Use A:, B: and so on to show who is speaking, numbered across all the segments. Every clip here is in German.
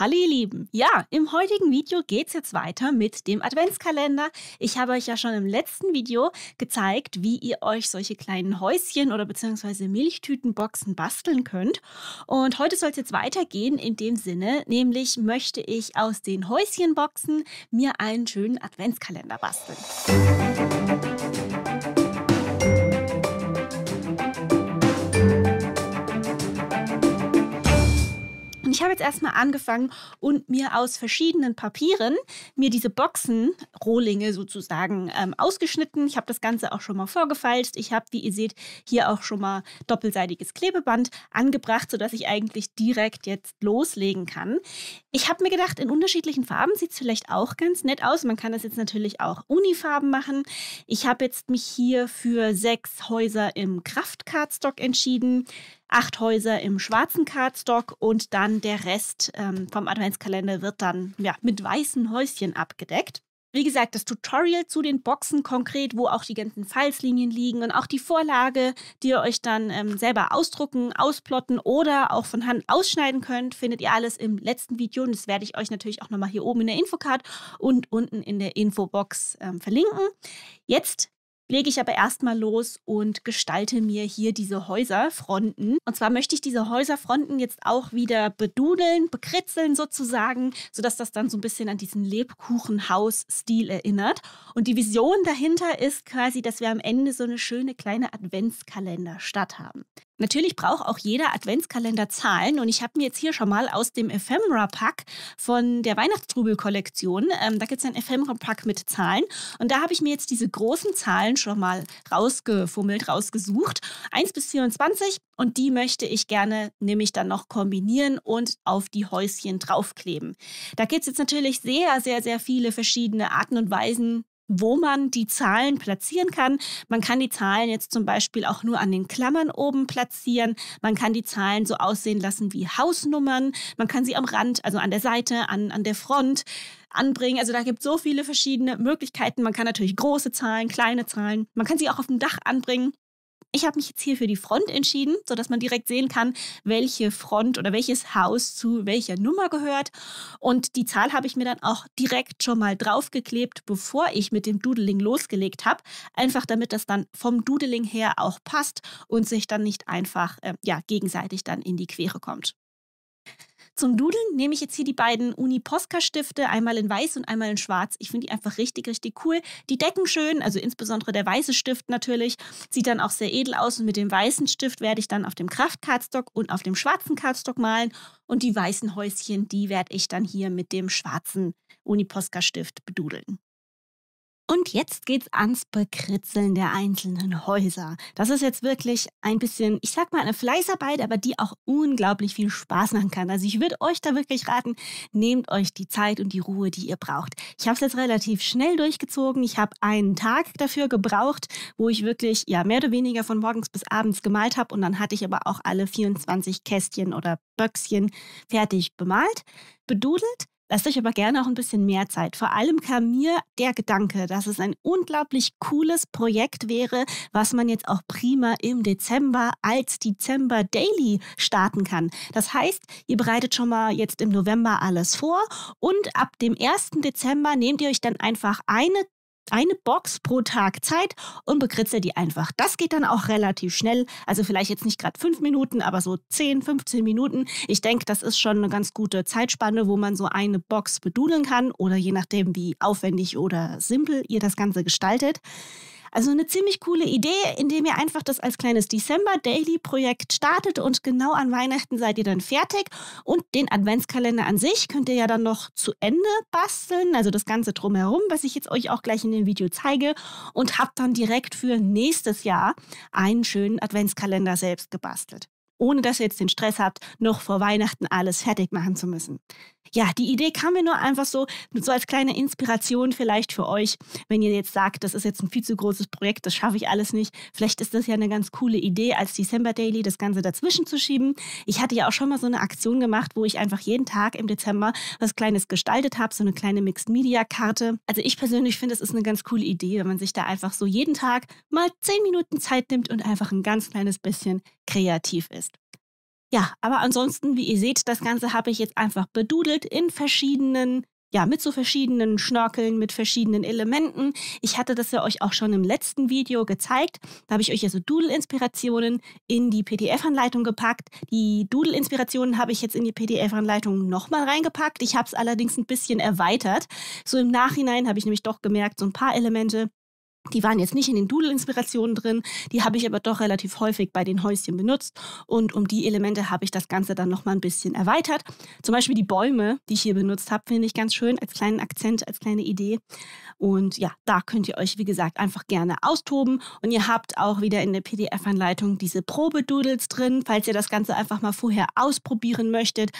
A: Hallo ihr Lieben! Ja, im heutigen Video geht es jetzt weiter mit dem Adventskalender. Ich habe euch ja schon im letzten Video gezeigt, wie ihr euch solche kleinen Häuschen oder beziehungsweise Milchtütenboxen basteln könnt. Und heute soll es jetzt weitergehen in dem Sinne, nämlich möchte ich aus den Häuschenboxen mir einen schönen Adventskalender basteln. Musik ich habe jetzt erstmal angefangen und mir aus verschiedenen Papieren mir diese Boxen, Rohlinge sozusagen, ähm, ausgeschnitten. Ich habe das Ganze auch schon mal vorgefalzt. Ich habe, wie ihr seht, hier auch schon mal doppelseitiges Klebeband angebracht, sodass ich eigentlich direkt jetzt loslegen kann. Ich habe mir gedacht, in unterschiedlichen Farben sieht es vielleicht auch ganz nett aus. Man kann das jetzt natürlich auch Unifarben machen. Ich habe jetzt mich hier für sechs Häuser im Kraft entschieden acht Häuser im schwarzen Cardstock und dann der Rest ähm, vom Adventskalender wird dann ja, mit weißen Häuschen abgedeckt. Wie gesagt, das Tutorial zu den Boxen konkret, wo auch die ganzen Falzlinien liegen und auch die Vorlage, die ihr euch dann ähm, selber ausdrucken, ausplotten oder auch von Hand ausschneiden könnt, findet ihr alles im letzten Video. Und das werde ich euch natürlich auch nochmal hier oben in der Infocard und unten in der Infobox ähm, verlinken. Jetzt lege ich aber erstmal los und gestalte mir hier diese Häuserfronten. Und zwar möchte ich diese Häuserfronten jetzt auch wieder bedudeln, bekritzeln sozusagen, sodass das dann so ein bisschen an diesen Lebkuchenhaus-Stil erinnert. Und die Vision dahinter ist quasi, dass wir am Ende so eine schöne kleine Adventskalenderstadt haben. Natürlich braucht auch jeder Adventskalender Zahlen und ich habe mir jetzt hier schon mal aus dem Ephemera-Pack von der Weihnachtstrubel-Kollektion, ähm, da gibt es ein Ephemera-Pack mit Zahlen und da habe ich mir jetzt diese großen Zahlen schon mal rausgefummelt, rausgesucht, 1 bis 24 und die möchte ich gerne nämlich dann noch kombinieren und auf die Häuschen draufkleben. Da gibt es jetzt natürlich sehr, sehr, sehr viele verschiedene Arten und Weisen, wo man die Zahlen platzieren kann. Man kann die Zahlen jetzt zum Beispiel auch nur an den Klammern oben platzieren. Man kann die Zahlen so aussehen lassen wie Hausnummern. Man kann sie am Rand, also an der Seite, an, an der Front anbringen. Also da gibt es so viele verschiedene Möglichkeiten. Man kann natürlich große Zahlen, kleine Zahlen. Man kann sie auch auf dem Dach anbringen. Ich habe mich jetzt hier für die Front entschieden, sodass man direkt sehen kann, welche Front oder welches Haus zu welcher Nummer gehört. Und die Zahl habe ich mir dann auch direkt schon mal draufgeklebt, bevor ich mit dem Doodling losgelegt habe. Einfach damit das dann vom Doodling her auch passt und sich dann nicht einfach äh, ja, gegenseitig dann in die Quere kommt. Zum Dudeln nehme ich jetzt hier die beiden Uni-Posca-Stifte, einmal in weiß und einmal in schwarz. Ich finde die einfach richtig, richtig cool. Die decken schön, also insbesondere der weiße Stift natürlich. Sieht dann auch sehr edel aus und mit dem weißen Stift werde ich dann auf dem Kraft-Cardstock und auf dem schwarzen Cardstock malen. Und die weißen Häuschen, die werde ich dann hier mit dem schwarzen Uni-Posca-Stift bedudeln. Und jetzt geht's ans Bekritzeln der einzelnen Häuser. Das ist jetzt wirklich ein bisschen, ich sag mal, eine Fleißarbeit, aber die auch unglaublich viel Spaß machen kann. Also ich würde euch da wirklich raten, nehmt euch die Zeit und die Ruhe, die ihr braucht. Ich habe es jetzt relativ schnell durchgezogen. Ich habe einen Tag dafür gebraucht, wo ich wirklich ja mehr oder weniger von morgens bis abends gemalt habe und dann hatte ich aber auch alle 24 Kästchen oder Böckschen fertig bemalt, bedudelt Lasst euch aber gerne auch ein bisschen mehr Zeit. Vor allem kam mir der Gedanke, dass es ein unglaublich cooles Projekt wäre, was man jetzt auch prima im Dezember als Dezember Daily starten kann. Das heißt, ihr bereitet schon mal jetzt im November alles vor und ab dem 1. Dezember nehmt ihr euch dann einfach eine eine Box pro Tag Zeit und bekritzel die einfach. Das geht dann auch relativ schnell. Also vielleicht jetzt nicht gerade fünf Minuten, aber so 10, 15 Minuten. Ich denke, das ist schon eine ganz gute Zeitspanne, wo man so eine Box bedudeln kann oder je nachdem, wie aufwendig oder simpel ihr das Ganze gestaltet. Also eine ziemlich coole Idee, indem ihr einfach das als kleines December Daily Projekt startet und genau an Weihnachten seid ihr dann fertig. Und den Adventskalender an sich könnt ihr ja dann noch zu Ende basteln, also das Ganze drumherum, was ich jetzt euch auch gleich in dem Video zeige und habt dann direkt für nächstes Jahr einen schönen Adventskalender selbst gebastelt ohne dass ihr jetzt den Stress habt, noch vor Weihnachten alles fertig machen zu müssen. Ja, die Idee kam mir nur einfach so, so als kleine Inspiration vielleicht für euch, wenn ihr jetzt sagt, das ist jetzt ein viel zu großes Projekt, das schaffe ich alles nicht. Vielleicht ist das ja eine ganz coole Idee, als December Daily das Ganze dazwischen zu schieben. Ich hatte ja auch schon mal so eine Aktion gemacht, wo ich einfach jeden Tag im Dezember was Kleines gestaltet habe, so eine kleine Mixed Media Karte. Also ich persönlich finde, es ist eine ganz coole Idee, wenn man sich da einfach so jeden Tag mal zehn Minuten Zeit nimmt und einfach ein ganz kleines bisschen kreativ ist. Ja, aber ansonsten, wie ihr seht, das Ganze habe ich jetzt einfach bedudelt in verschiedenen ja, mit so verschiedenen Schnörkeln, mit verschiedenen Elementen. Ich hatte das ja euch auch schon im letzten Video gezeigt. Da habe ich euch ja so Doodle-Inspirationen in die PDF-Anleitung gepackt. Die Doodle-Inspirationen habe ich jetzt in die PDF-Anleitung nochmal reingepackt. Ich habe es allerdings ein bisschen erweitert. So im Nachhinein habe ich nämlich doch gemerkt, so ein paar Elemente, die waren jetzt nicht in den Doodle-Inspirationen drin, die habe ich aber doch relativ häufig bei den Häuschen benutzt und um die Elemente habe ich das Ganze dann nochmal ein bisschen erweitert. Zum Beispiel die Bäume, die ich hier benutzt habe, finde ich ganz schön als kleinen Akzent, als kleine Idee. Und ja, da könnt ihr euch, wie gesagt, einfach gerne austoben und ihr habt auch wieder in der PDF-Anleitung diese Probedoodles drin, falls ihr das Ganze einfach mal vorher ausprobieren möchtet,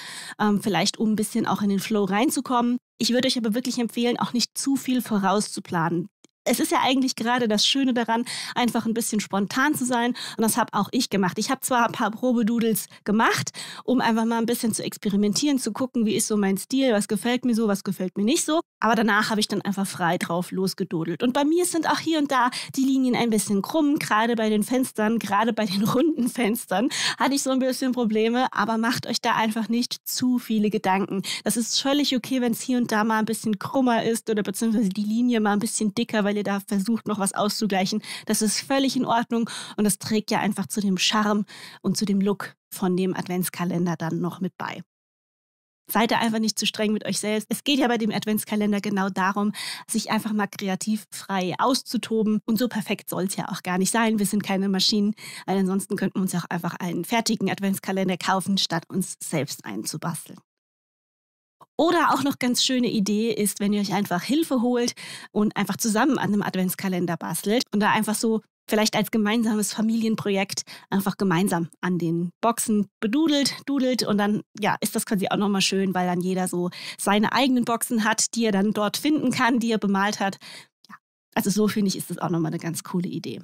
A: ähm, vielleicht um ein bisschen auch in den Flow reinzukommen. Ich würde euch aber wirklich empfehlen, auch nicht zu viel vorauszuplanen es ist ja eigentlich gerade das Schöne daran, einfach ein bisschen spontan zu sein. Und das habe auch ich gemacht. Ich habe zwar ein paar Probedoodles gemacht, um einfach mal ein bisschen zu experimentieren, zu gucken, wie ist so mein Stil, was gefällt mir so, was gefällt mir nicht so. Aber danach habe ich dann einfach frei drauf losgedudelt. Und bei mir sind auch hier und da die Linien ein bisschen krumm, gerade bei den Fenstern, gerade bei den runden Fenstern hatte ich so ein bisschen Probleme. Aber macht euch da einfach nicht zu viele Gedanken. Das ist völlig okay, wenn es hier und da mal ein bisschen krummer ist oder beziehungsweise die Linie mal ein bisschen dicker, weil weil ihr da versucht, noch was auszugleichen. Das ist völlig in Ordnung und das trägt ja einfach zu dem Charme und zu dem Look von dem Adventskalender dann noch mit bei. Seid ihr einfach nicht zu streng mit euch selbst. Es geht ja bei dem Adventskalender genau darum, sich einfach mal kreativ frei auszutoben. Und so perfekt soll es ja auch gar nicht sein. Wir sind keine Maschinen, weil ansonsten könnten wir uns auch einfach einen fertigen Adventskalender kaufen, statt uns selbst einzubasteln. Oder auch noch ganz schöne Idee ist, wenn ihr euch einfach Hilfe holt und einfach zusammen an einem Adventskalender bastelt und da einfach so vielleicht als gemeinsames Familienprojekt einfach gemeinsam an den Boxen bedudelt, dudelt und dann ja, ist das quasi auch nochmal schön, weil dann jeder so seine eigenen Boxen hat, die er dann dort finden kann, die er bemalt hat. Ja, also so finde ich, ist das auch nochmal eine ganz coole Idee.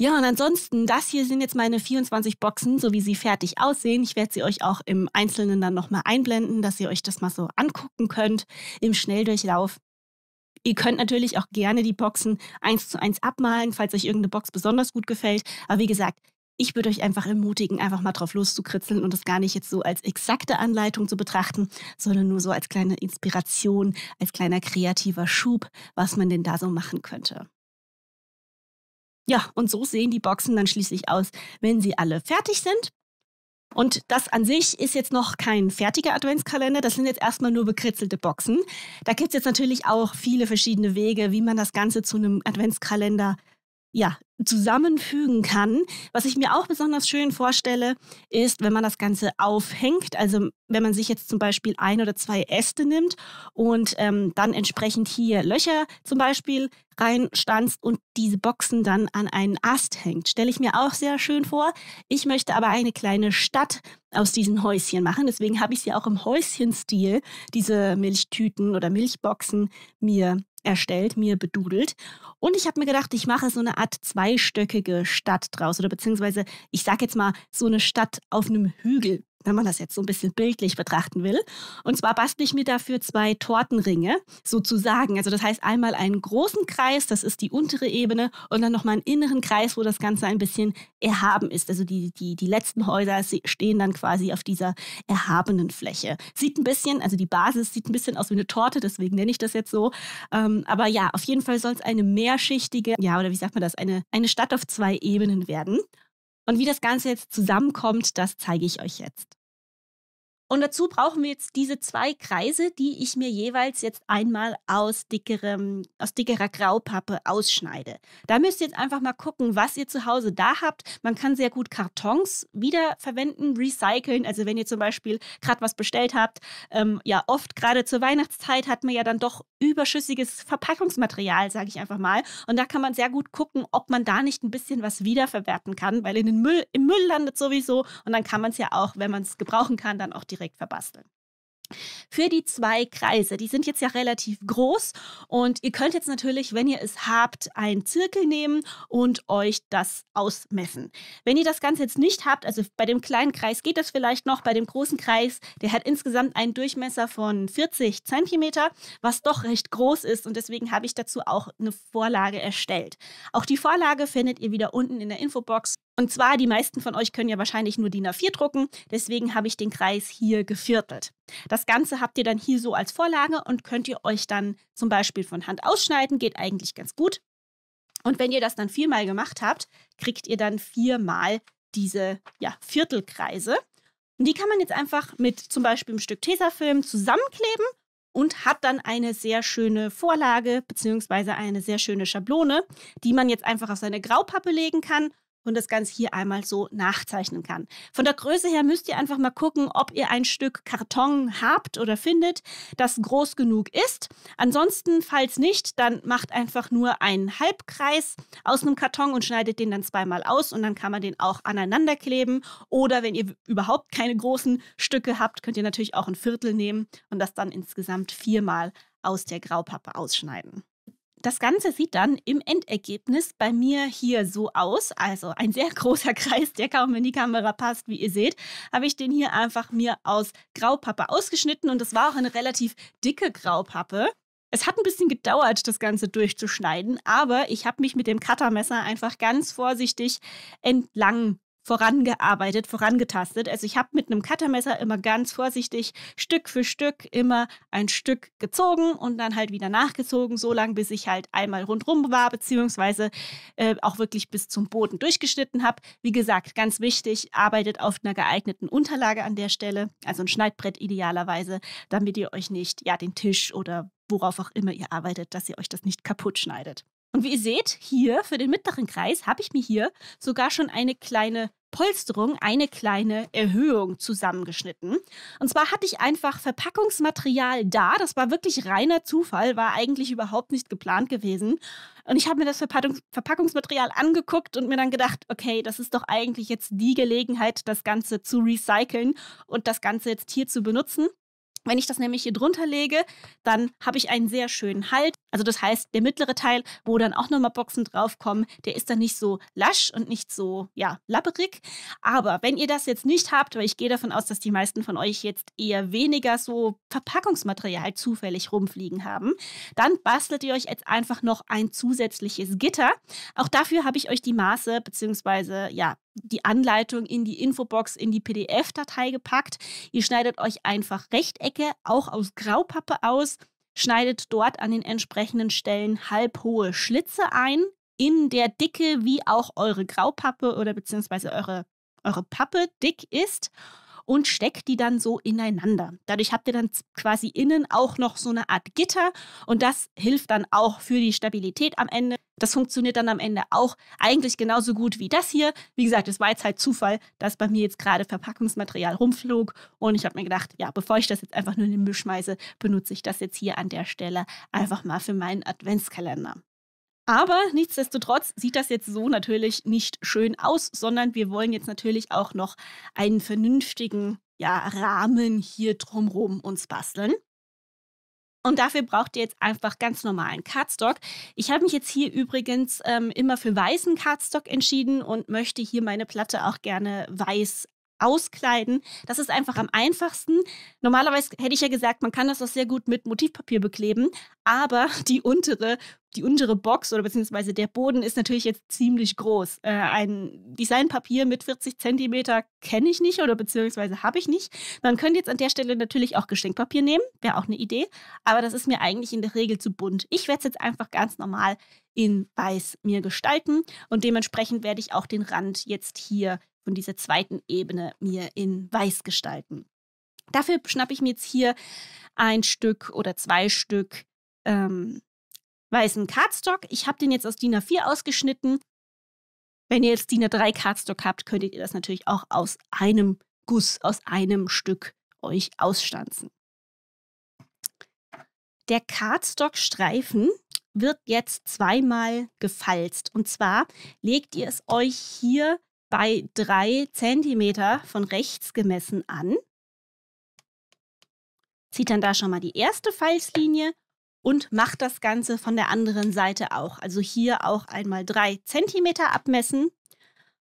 A: Ja, und ansonsten, das hier sind jetzt meine 24 Boxen, so wie sie fertig aussehen. Ich werde sie euch auch im Einzelnen dann nochmal einblenden, dass ihr euch das mal so angucken könnt im Schnelldurchlauf. Ihr könnt natürlich auch gerne die Boxen eins zu eins abmalen, falls euch irgendeine Box besonders gut gefällt. Aber wie gesagt, ich würde euch einfach ermutigen, einfach mal drauf loszukritzeln und das gar nicht jetzt so als exakte Anleitung zu betrachten, sondern nur so als kleine Inspiration, als kleiner kreativer Schub, was man denn da so machen könnte. Ja, und so sehen die Boxen dann schließlich aus, wenn sie alle fertig sind. Und das an sich ist jetzt noch kein fertiger Adventskalender, das sind jetzt erstmal nur bekritzelte Boxen. Da gibt es jetzt natürlich auch viele verschiedene Wege, wie man das Ganze zu einem Adventskalender ja, zusammenfügen kann. Was ich mir auch besonders schön vorstelle, ist, wenn man das Ganze aufhängt. Also wenn man sich jetzt zum Beispiel ein oder zwei Äste nimmt und ähm, dann entsprechend hier Löcher zum Beispiel reinstanzt und diese Boxen dann an einen Ast hängt. Stelle ich mir auch sehr schön vor. Ich möchte aber eine kleine Stadt aus diesen Häuschen machen. Deswegen habe ich sie auch im Häuschenstil, diese Milchtüten oder Milchboxen, mir erstellt, mir bedudelt. Und ich habe mir gedacht, ich mache so eine Art zweistöckige Stadt draus. Oder beziehungsweise, ich sage jetzt mal, so eine Stadt auf einem Hügel wenn man das jetzt so ein bisschen bildlich betrachten will. Und zwar bastle ich mir dafür zwei Tortenringe sozusagen. Also das heißt einmal einen großen Kreis, das ist die untere Ebene, und dann nochmal einen inneren Kreis, wo das Ganze ein bisschen erhaben ist. Also die, die, die letzten Häuser stehen dann quasi auf dieser erhabenen Fläche. Sieht ein bisschen, also die Basis sieht ein bisschen aus wie eine Torte, deswegen nenne ich das jetzt so. Ähm, aber ja, auf jeden Fall soll es eine mehrschichtige, ja, oder wie sagt man das, eine, eine Stadt auf zwei Ebenen werden. Und wie das Ganze jetzt zusammenkommt, das zeige ich euch jetzt. Und dazu brauchen wir jetzt diese zwei Kreise, die ich mir jeweils jetzt einmal aus, dickerem, aus dickerer Graupappe ausschneide. Da müsst ihr jetzt einfach mal gucken, was ihr zu Hause da habt. Man kann sehr gut Kartons wiederverwenden, recyceln. Also wenn ihr zum Beispiel gerade was bestellt habt, ähm, ja oft gerade zur Weihnachtszeit hat man ja dann doch überschüssiges Verpackungsmaterial, sage ich einfach mal. Und da kann man sehr gut gucken, ob man da nicht ein bisschen was wiederverwerten kann, weil in den Müll, im Müll landet sowieso. Und dann kann man es ja auch, wenn man es gebrauchen kann, dann auch direkt verbasteln für die zwei Kreise. Die sind jetzt ja relativ groß und ihr könnt jetzt natürlich, wenn ihr es habt, einen Zirkel nehmen und euch das ausmessen. Wenn ihr das Ganze jetzt nicht habt, also bei dem kleinen Kreis geht das vielleicht noch, bei dem großen Kreis, der hat insgesamt einen Durchmesser von 40 cm, was doch recht groß ist und deswegen habe ich dazu auch eine Vorlage erstellt. Auch die Vorlage findet ihr wieder unten in der Infobox und zwar, die meisten von euch können ja wahrscheinlich nur DIN A4 drucken, deswegen habe ich den Kreis hier geviertelt. Das Ganze habt ihr dann hier so als Vorlage und könnt ihr euch dann zum Beispiel von Hand ausschneiden, geht eigentlich ganz gut. Und wenn ihr das dann viermal gemacht habt, kriegt ihr dann viermal diese ja, Viertelkreise. Und die kann man jetzt einfach mit zum Beispiel einem Stück Tesafilm zusammenkleben und hat dann eine sehr schöne Vorlage bzw. eine sehr schöne Schablone, die man jetzt einfach auf seine Graupappe legen kann und das Ganze hier einmal so nachzeichnen kann. Von der Größe her müsst ihr einfach mal gucken, ob ihr ein Stück Karton habt oder findet, das groß genug ist. Ansonsten, falls nicht, dann macht einfach nur einen Halbkreis aus einem Karton und schneidet den dann zweimal aus und dann kann man den auch aneinander kleben. Oder wenn ihr überhaupt keine großen Stücke habt, könnt ihr natürlich auch ein Viertel nehmen und das dann insgesamt viermal aus der Graupappe ausschneiden das Ganze sieht dann im Endergebnis bei mir hier so aus. Also ein sehr großer Kreis, der kaum in die Kamera passt, wie ihr seht. Habe ich den hier einfach mir aus Graupappe ausgeschnitten und das war auch eine relativ dicke Graupappe. Es hat ein bisschen gedauert, das Ganze durchzuschneiden, aber ich habe mich mit dem Cuttermesser einfach ganz vorsichtig entlang vorangearbeitet, vorangetastet. Also ich habe mit einem Cuttermesser immer ganz vorsichtig Stück für Stück immer ein Stück gezogen und dann halt wieder nachgezogen, so lange, bis ich halt einmal rundrum war, beziehungsweise äh, auch wirklich bis zum Boden durchgeschnitten habe. Wie gesagt, ganz wichtig, arbeitet auf einer geeigneten Unterlage an der Stelle, also ein Schneidbrett idealerweise, damit ihr euch nicht ja den Tisch oder worauf auch immer ihr arbeitet, dass ihr euch das nicht kaputt schneidet. Und wie ihr seht, hier für den mittleren Kreis habe ich mir hier sogar schon eine kleine Polsterung, eine kleine Erhöhung zusammengeschnitten. Und zwar hatte ich einfach Verpackungsmaterial da. Das war wirklich reiner Zufall, war eigentlich überhaupt nicht geplant gewesen. Und ich habe mir das Verpackungs Verpackungsmaterial angeguckt und mir dann gedacht, okay, das ist doch eigentlich jetzt die Gelegenheit, das Ganze zu recyceln und das Ganze jetzt hier zu benutzen. Wenn ich das nämlich hier drunter lege, dann habe ich einen sehr schönen Halt. Also das heißt, der mittlere Teil, wo dann auch nochmal Boxen draufkommen, der ist dann nicht so lasch und nicht so, ja, labberig. Aber wenn ihr das jetzt nicht habt, weil ich gehe davon aus, dass die meisten von euch jetzt eher weniger so Verpackungsmaterial zufällig rumfliegen haben, dann bastelt ihr euch jetzt einfach noch ein zusätzliches Gitter. Auch dafür habe ich euch die Maße bzw. ja, die Anleitung in die Infobox, in die PDF-Datei gepackt. Ihr schneidet euch einfach Rechtecke, auch aus Graupappe aus, schneidet dort an den entsprechenden Stellen halbhohe Schlitze ein, in der Dicke, wie auch eure Graupappe oder beziehungsweise eure, eure Pappe dick ist und steckt die dann so ineinander. Dadurch habt ihr dann quasi innen auch noch so eine Art Gitter und das hilft dann auch für die Stabilität am Ende. Das funktioniert dann am Ende auch eigentlich genauso gut wie das hier. Wie gesagt, es war jetzt halt Zufall, dass bei mir jetzt gerade Verpackungsmaterial rumflog und ich habe mir gedacht, ja, bevor ich das jetzt einfach nur in den Müll schmeiße, benutze ich das jetzt hier an der Stelle einfach mal für meinen Adventskalender. Aber nichtsdestotrotz sieht das jetzt so natürlich nicht schön aus, sondern wir wollen jetzt natürlich auch noch einen vernünftigen ja, Rahmen hier drumherum uns basteln. Und dafür braucht ihr jetzt einfach ganz normalen Cardstock. Ich habe mich jetzt hier übrigens ähm, immer für weißen Cardstock entschieden und möchte hier meine Platte auch gerne weiß auskleiden. Das ist einfach am einfachsten. Normalerweise hätte ich ja gesagt, man kann das auch sehr gut mit Motivpapier bekleben, aber die untere, die untere Box oder beziehungsweise der Boden ist natürlich jetzt ziemlich groß. Äh, ein Designpapier mit 40 cm kenne ich nicht oder beziehungsweise habe ich nicht. Man könnte jetzt an der Stelle natürlich auch Geschenkpapier nehmen, wäre auch eine Idee, aber das ist mir eigentlich in der Regel zu bunt. Ich werde es jetzt einfach ganz normal in weiß mir gestalten und dementsprechend werde ich auch den Rand jetzt hier von dieser zweiten Ebene mir in Weiß gestalten. Dafür schnappe ich mir jetzt hier ein Stück oder zwei Stück ähm, weißen Cardstock. Ich habe den jetzt aus DIN A4 ausgeschnitten. Wenn ihr jetzt DIN A3 Cardstock habt, könntet ihr das natürlich auch aus einem Guss, aus einem Stück euch ausstanzen. Der Cardstock-Streifen wird jetzt zweimal gefalzt. Und zwar legt ihr es euch hier bei 3 cm von rechts gemessen an. Zieht dann da schon mal die erste Falzlinie und macht das Ganze von der anderen Seite auch. Also hier auch einmal 3 cm abmessen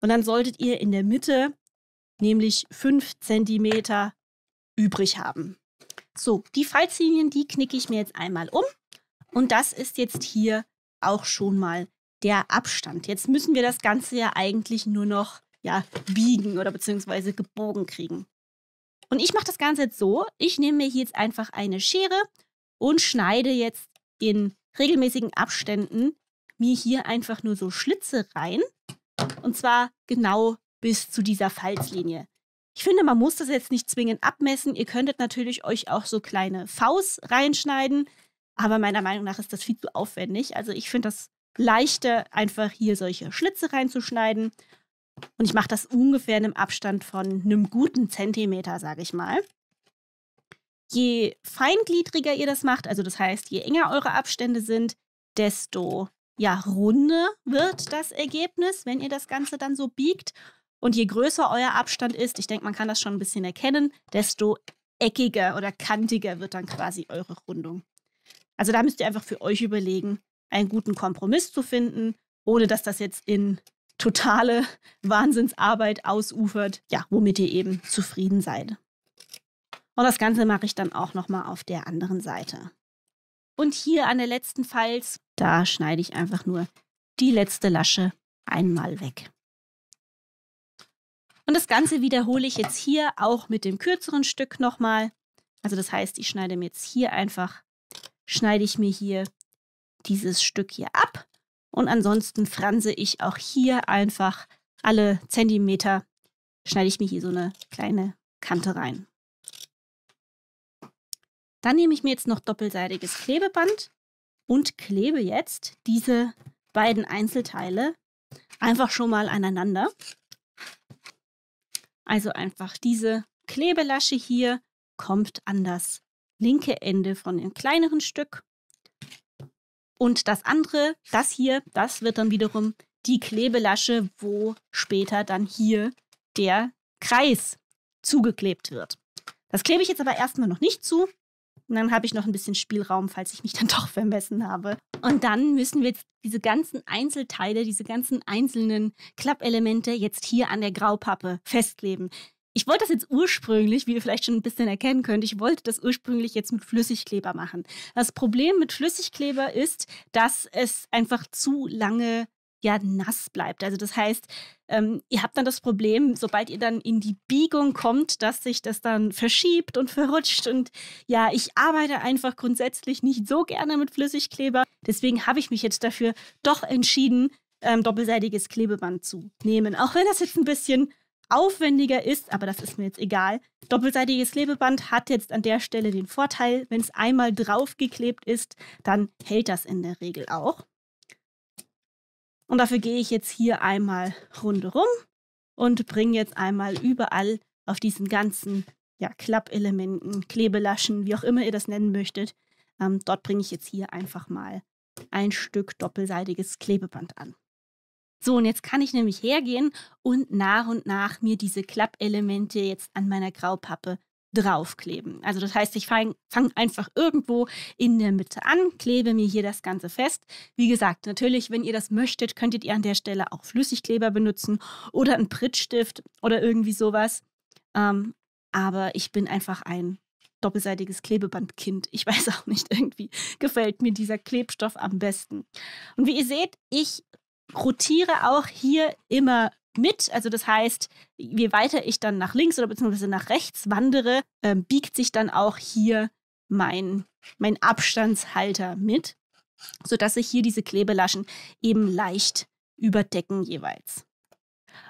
A: und dann solltet ihr in der Mitte nämlich 5 cm übrig haben. So, die Falzlinien, die knicke ich mir jetzt einmal um und das ist jetzt hier auch schon mal der Abstand. Jetzt müssen wir das Ganze ja eigentlich nur noch ja, biegen oder beziehungsweise gebogen kriegen. Und ich mache das Ganze jetzt so, ich nehme mir hier jetzt einfach eine Schere und schneide jetzt in regelmäßigen Abständen mir hier einfach nur so Schlitze rein. Und zwar genau bis zu dieser Falzlinie. Ich finde, man muss das jetzt nicht zwingend abmessen. Ihr könntet natürlich euch auch so kleine Faust reinschneiden, aber meiner Meinung nach ist das viel zu aufwendig. Also ich finde das leichter, einfach hier solche Schlitze reinzuschneiden. Und ich mache das ungefähr in einem Abstand von einem guten Zentimeter, sage ich mal. Je feingliedriger ihr das macht, also das heißt, je enger eure Abstände sind, desto ja, runder wird das Ergebnis, wenn ihr das Ganze dann so biegt. Und je größer euer Abstand ist, ich denke, man kann das schon ein bisschen erkennen, desto eckiger oder kantiger wird dann quasi eure Rundung. Also da müsst ihr einfach für euch überlegen, einen guten Kompromiss zu finden, ohne dass das jetzt in totale Wahnsinnsarbeit ausufert, ja, womit ihr eben zufrieden seid. Und das Ganze mache ich dann auch nochmal auf der anderen Seite. Und hier an der letzten Falz, da schneide ich einfach nur die letzte Lasche einmal weg. Und das Ganze wiederhole ich jetzt hier auch mit dem kürzeren Stück nochmal. Also das heißt, ich schneide mir jetzt hier einfach, schneide ich mir hier dieses Stück hier ab und ansonsten franse ich auch hier einfach alle Zentimeter, schneide ich mir hier so eine kleine Kante rein. Dann nehme ich mir jetzt noch doppelseitiges Klebeband und klebe jetzt diese beiden Einzelteile einfach schon mal aneinander. Also einfach diese Klebelasche hier kommt an das linke Ende von dem kleineren Stück und das andere, das hier, das wird dann wiederum die Klebelasche, wo später dann hier der Kreis zugeklebt wird. Das klebe ich jetzt aber erstmal noch nicht zu. Und dann habe ich noch ein bisschen Spielraum, falls ich mich dann doch vermessen habe. Und dann müssen wir jetzt diese ganzen Einzelteile, diese ganzen einzelnen Klappelemente jetzt hier an der Graupappe festkleben. Ich wollte das jetzt ursprünglich, wie ihr vielleicht schon ein bisschen erkennen könnt, ich wollte das ursprünglich jetzt mit Flüssigkleber machen. Das Problem mit Flüssigkleber ist, dass es einfach zu lange ja nass bleibt. Also das heißt, ähm, ihr habt dann das Problem, sobald ihr dann in die Biegung kommt, dass sich das dann verschiebt und verrutscht. Und ja, ich arbeite einfach grundsätzlich nicht so gerne mit Flüssigkleber. Deswegen habe ich mich jetzt dafür doch entschieden, ähm, doppelseitiges Klebeband zu nehmen. Auch wenn das jetzt ein bisschen aufwendiger ist, aber das ist mir jetzt egal. Doppelseitiges Klebeband hat jetzt an der Stelle den Vorteil, wenn es einmal draufgeklebt ist, dann hält das in der Regel auch. Und dafür gehe ich jetzt hier einmal rundherum und bringe jetzt einmal überall auf diesen ganzen ja, Klappelementen, Klebelaschen, wie auch immer ihr das nennen möchtet, ähm, dort bringe ich jetzt hier einfach mal ein Stück doppelseitiges Klebeband an. So, und jetzt kann ich nämlich hergehen und nach und nach mir diese Klappelemente jetzt an meiner Graupappe draufkleben. Also das heißt, ich fange fang einfach irgendwo in der Mitte an, klebe mir hier das Ganze fest. Wie gesagt, natürlich, wenn ihr das möchtet, könntet ihr an der Stelle auch Flüssigkleber benutzen oder einen Prittstift oder irgendwie sowas. Ähm, aber ich bin einfach ein doppelseitiges Klebebandkind. Ich weiß auch nicht, irgendwie gefällt mir dieser Klebstoff am besten. Und wie ihr seht, ich rotiere auch hier immer mit. Also das heißt, je weiter ich dann nach links oder beziehungsweise nach rechts wandere, äh, biegt sich dann auch hier mein, mein Abstandshalter mit, sodass sich hier diese Klebelaschen eben leicht überdecken jeweils.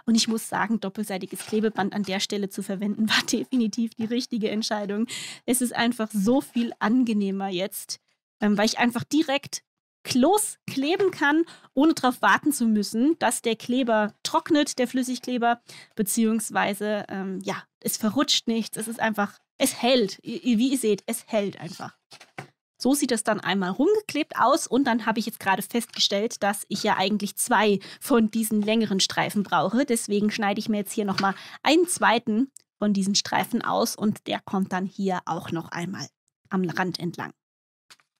A: Und ich muss sagen, doppelseitiges Klebeband an der Stelle zu verwenden, war definitiv die richtige Entscheidung. Es ist einfach so viel angenehmer jetzt, ähm, weil ich einfach direkt Klos kleben kann, ohne darauf warten zu müssen, dass der Kleber trocknet, der Flüssigkleber, beziehungsweise ähm, ja, es verrutscht nichts, es ist einfach, es hält. Wie ihr seht, es hält einfach. So sieht es dann einmal rumgeklebt aus und dann habe ich jetzt gerade festgestellt, dass ich ja eigentlich zwei von diesen längeren Streifen brauche. Deswegen schneide ich mir jetzt hier nochmal einen zweiten von diesen Streifen aus und der kommt dann hier auch noch einmal am Rand entlang.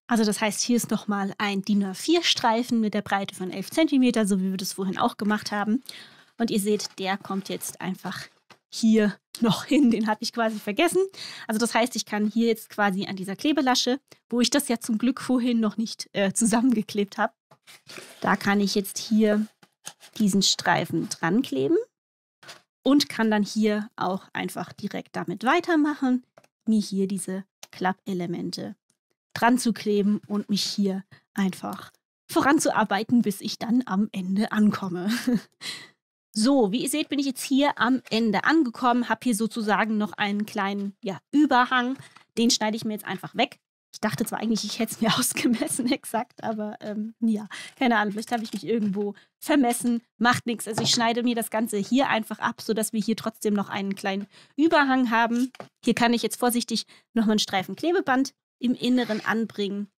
A: Also das heißt, hier ist nochmal ein DIN A4-Streifen mit der Breite von 11 cm, so wie wir das vorhin auch gemacht haben. Und ihr seht, der kommt jetzt einfach hier noch hin. Den hatte ich quasi vergessen. Also das heißt, ich kann hier jetzt quasi an dieser Klebelasche, wo ich das ja zum Glück vorhin noch nicht äh, zusammengeklebt habe, da kann ich jetzt hier diesen Streifen dran kleben und kann dann hier auch einfach direkt damit weitermachen, mir hier diese Klappelemente dran zu kleben und mich hier einfach voranzuarbeiten, bis ich dann am Ende ankomme. So, wie ihr seht, bin ich jetzt hier am Ende angekommen, habe hier sozusagen noch einen kleinen ja, Überhang. Den schneide ich mir jetzt einfach weg. Ich dachte zwar eigentlich, ich hätte es mir ausgemessen exakt, aber ähm, ja, keine Ahnung, vielleicht habe ich mich irgendwo vermessen. Macht nichts. Also ich schneide mir das Ganze hier einfach ab, sodass wir hier trotzdem noch einen kleinen Überhang haben. Hier kann ich jetzt vorsichtig nochmal einen Streifen Klebeband im Inneren anbringen,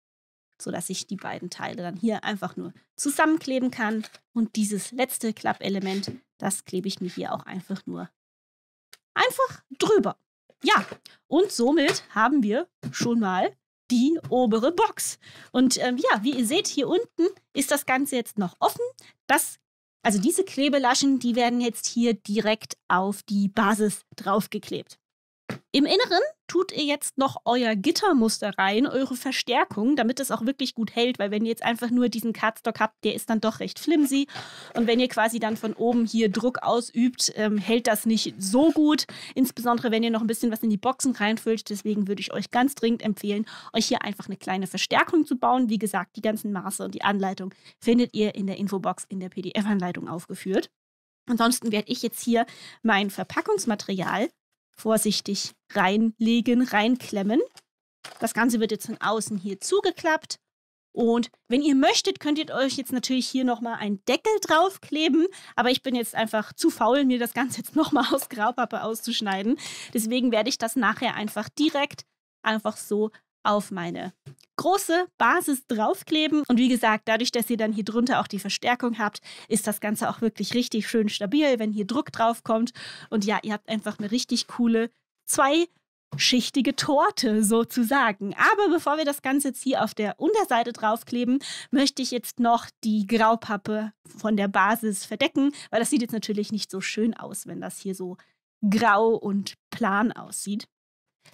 A: sodass ich die beiden Teile dann hier einfach nur zusammenkleben kann. Und dieses letzte Klappelement, das klebe ich mir hier auch einfach nur einfach drüber. Ja, und somit haben wir schon mal die obere Box. Und ähm, ja, wie ihr seht, hier unten ist das Ganze jetzt noch offen. Das, also diese Klebelaschen, die werden jetzt hier direkt auf die Basis draufgeklebt. Im Inneren tut ihr jetzt noch euer Gittermuster rein, eure Verstärkung, damit es auch wirklich gut hält, weil wenn ihr jetzt einfach nur diesen Cardstock habt, der ist dann doch recht flimsy. Und wenn ihr quasi dann von oben hier Druck ausübt, ähm, hält das nicht so gut. Insbesondere wenn ihr noch ein bisschen was in die Boxen reinfüllt. Deswegen würde ich euch ganz dringend empfehlen, euch hier einfach eine kleine Verstärkung zu bauen. Wie gesagt, die ganzen Maße und die Anleitung findet ihr in der Infobox in der PDF-Anleitung aufgeführt. Ansonsten werde ich jetzt hier mein Verpackungsmaterial vorsichtig reinlegen, reinklemmen. Das Ganze wird jetzt von außen hier zugeklappt. Und wenn ihr möchtet, könnt ihr euch jetzt natürlich hier nochmal einen Deckel draufkleben. Aber ich bin jetzt einfach zu faul, mir das Ganze jetzt nochmal aus Graupappe auszuschneiden. Deswegen werde ich das nachher einfach direkt einfach so auf meine große Basis draufkleben. Und wie gesagt, dadurch, dass ihr dann hier drunter auch die Verstärkung habt, ist das Ganze auch wirklich richtig schön stabil, wenn hier Druck drauf kommt. Und ja, ihr habt einfach eine richtig coole zwei schichtige Torte sozusagen. Aber bevor wir das Ganze jetzt hier auf der Unterseite draufkleben, möchte ich jetzt noch die Graupappe von der Basis verdecken, weil das sieht jetzt natürlich nicht so schön aus, wenn das hier so grau und plan aussieht.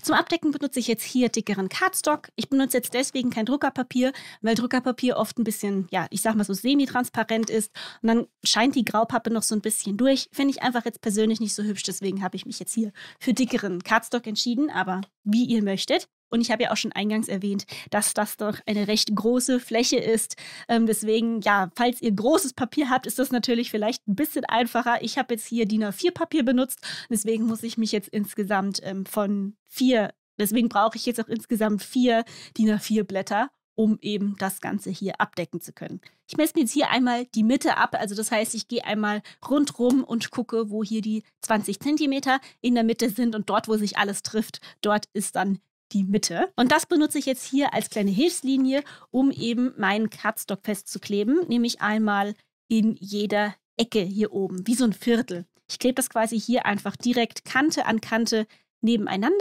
A: Zum Abdecken benutze ich jetzt hier dickeren Cardstock. Ich benutze jetzt deswegen kein Druckerpapier, weil Druckerpapier oft ein bisschen, ja, ich sag mal so semi-transparent ist und dann scheint die Graupappe noch so ein bisschen durch. Finde ich einfach jetzt persönlich nicht so hübsch, deswegen habe ich mich jetzt hier für dickeren Cardstock entschieden, aber wie ihr möchtet. Und ich habe ja auch schon eingangs erwähnt, dass das doch eine recht große Fläche ist. Ähm, deswegen, ja, falls ihr großes Papier habt, ist das natürlich vielleicht ein bisschen einfacher. Ich habe jetzt hier DIN A4-Papier benutzt. Deswegen muss ich mich jetzt insgesamt ähm, von vier, deswegen brauche ich jetzt auch insgesamt vier DIN A4-Blätter um eben das Ganze hier abdecken zu können. Ich messe mir jetzt hier einmal die Mitte ab, also das heißt, ich gehe einmal rundherum und gucke, wo hier die 20 cm in der Mitte sind und dort, wo sich alles trifft, dort ist dann die Mitte. Und das benutze ich jetzt hier als kleine Hilfslinie, um eben meinen Cardstock festzukleben, nämlich einmal in jeder Ecke hier oben, wie so ein Viertel. Ich klebe das quasi hier einfach direkt Kante an Kante nebeneinander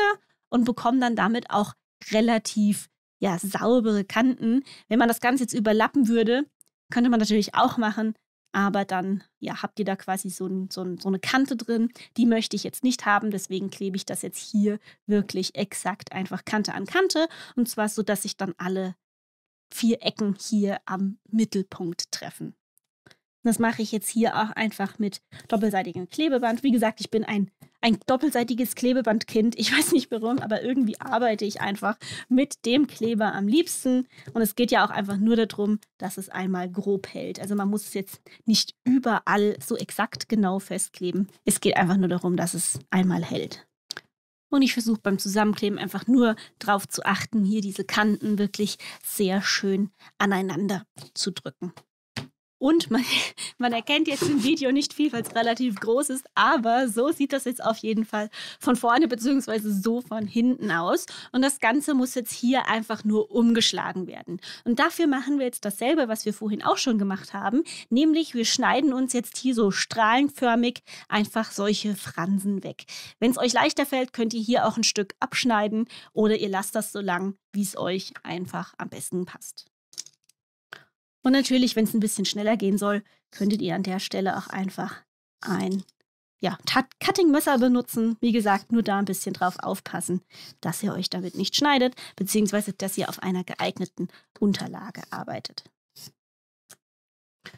A: und bekomme dann damit auch relativ ja, saubere Kanten. Wenn man das Ganze jetzt überlappen würde, könnte man natürlich auch machen, aber dann ja, habt ihr da quasi so, ein, so, ein, so eine Kante drin. Die möchte ich jetzt nicht haben, deswegen klebe ich das jetzt hier wirklich exakt einfach Kante an Kante und zwar so, dass sich dann alle vier Ecken hier am Mittelpunkt treffen. Das mache ich jetzt hier auch einfach mit doppelseitigem Klebeband. Wie gesagt, ich bin ein ein doppelseitiges Klebebandkind. Ich weiß nicht warum, aber irgendwie arbeite ich einfach mit dem Kleber am liebsten. Und es geht ja auch einfach nur darum, dass es einmal grob hält. Also man muss es jetzt nicht überall so exakt genau festkleben. Es geht einfach nur darum, dass es einmal hält. Und ich versuche beim Zusammenkleben einfach nur darauf zu achten, hier diese Kanten wirklich sehr schön aneinander zu drücken. Und man, man erkennt jetzt im Video nicht viel, weil es relativ groß ist, aber so sieht das jetzt auf jeden Fall von vorne bzw. so von hinten aus. Und das Ganze muss jetzt hier einfach nur umgeschlagen werden. Und dafür machen wir jetzt dasselbe, was wir vorhin auch schon gemacht haben, nämlich wir schneiden uns jetzt hier so strahlenförmig einfach solche Fransen weg. Wenn es euch leichter fällt, könnt ihr hier auch ein Stück abschneiden oder ihr lasst das so lang, wie es euch einfach am besten passt. Und natürlich, wenn es ein bisschen schneller gehen soll, könntet ihr an der Stelle auch einfach ein ja, Cutting-Messer benutzen. Wie gesagt, nur da ein bisschen drauf aufpassen, dass ihr euch damit nicht schneidet, beziehungsweise dass ihr auf einer geeigneten Unterlage arbeitet.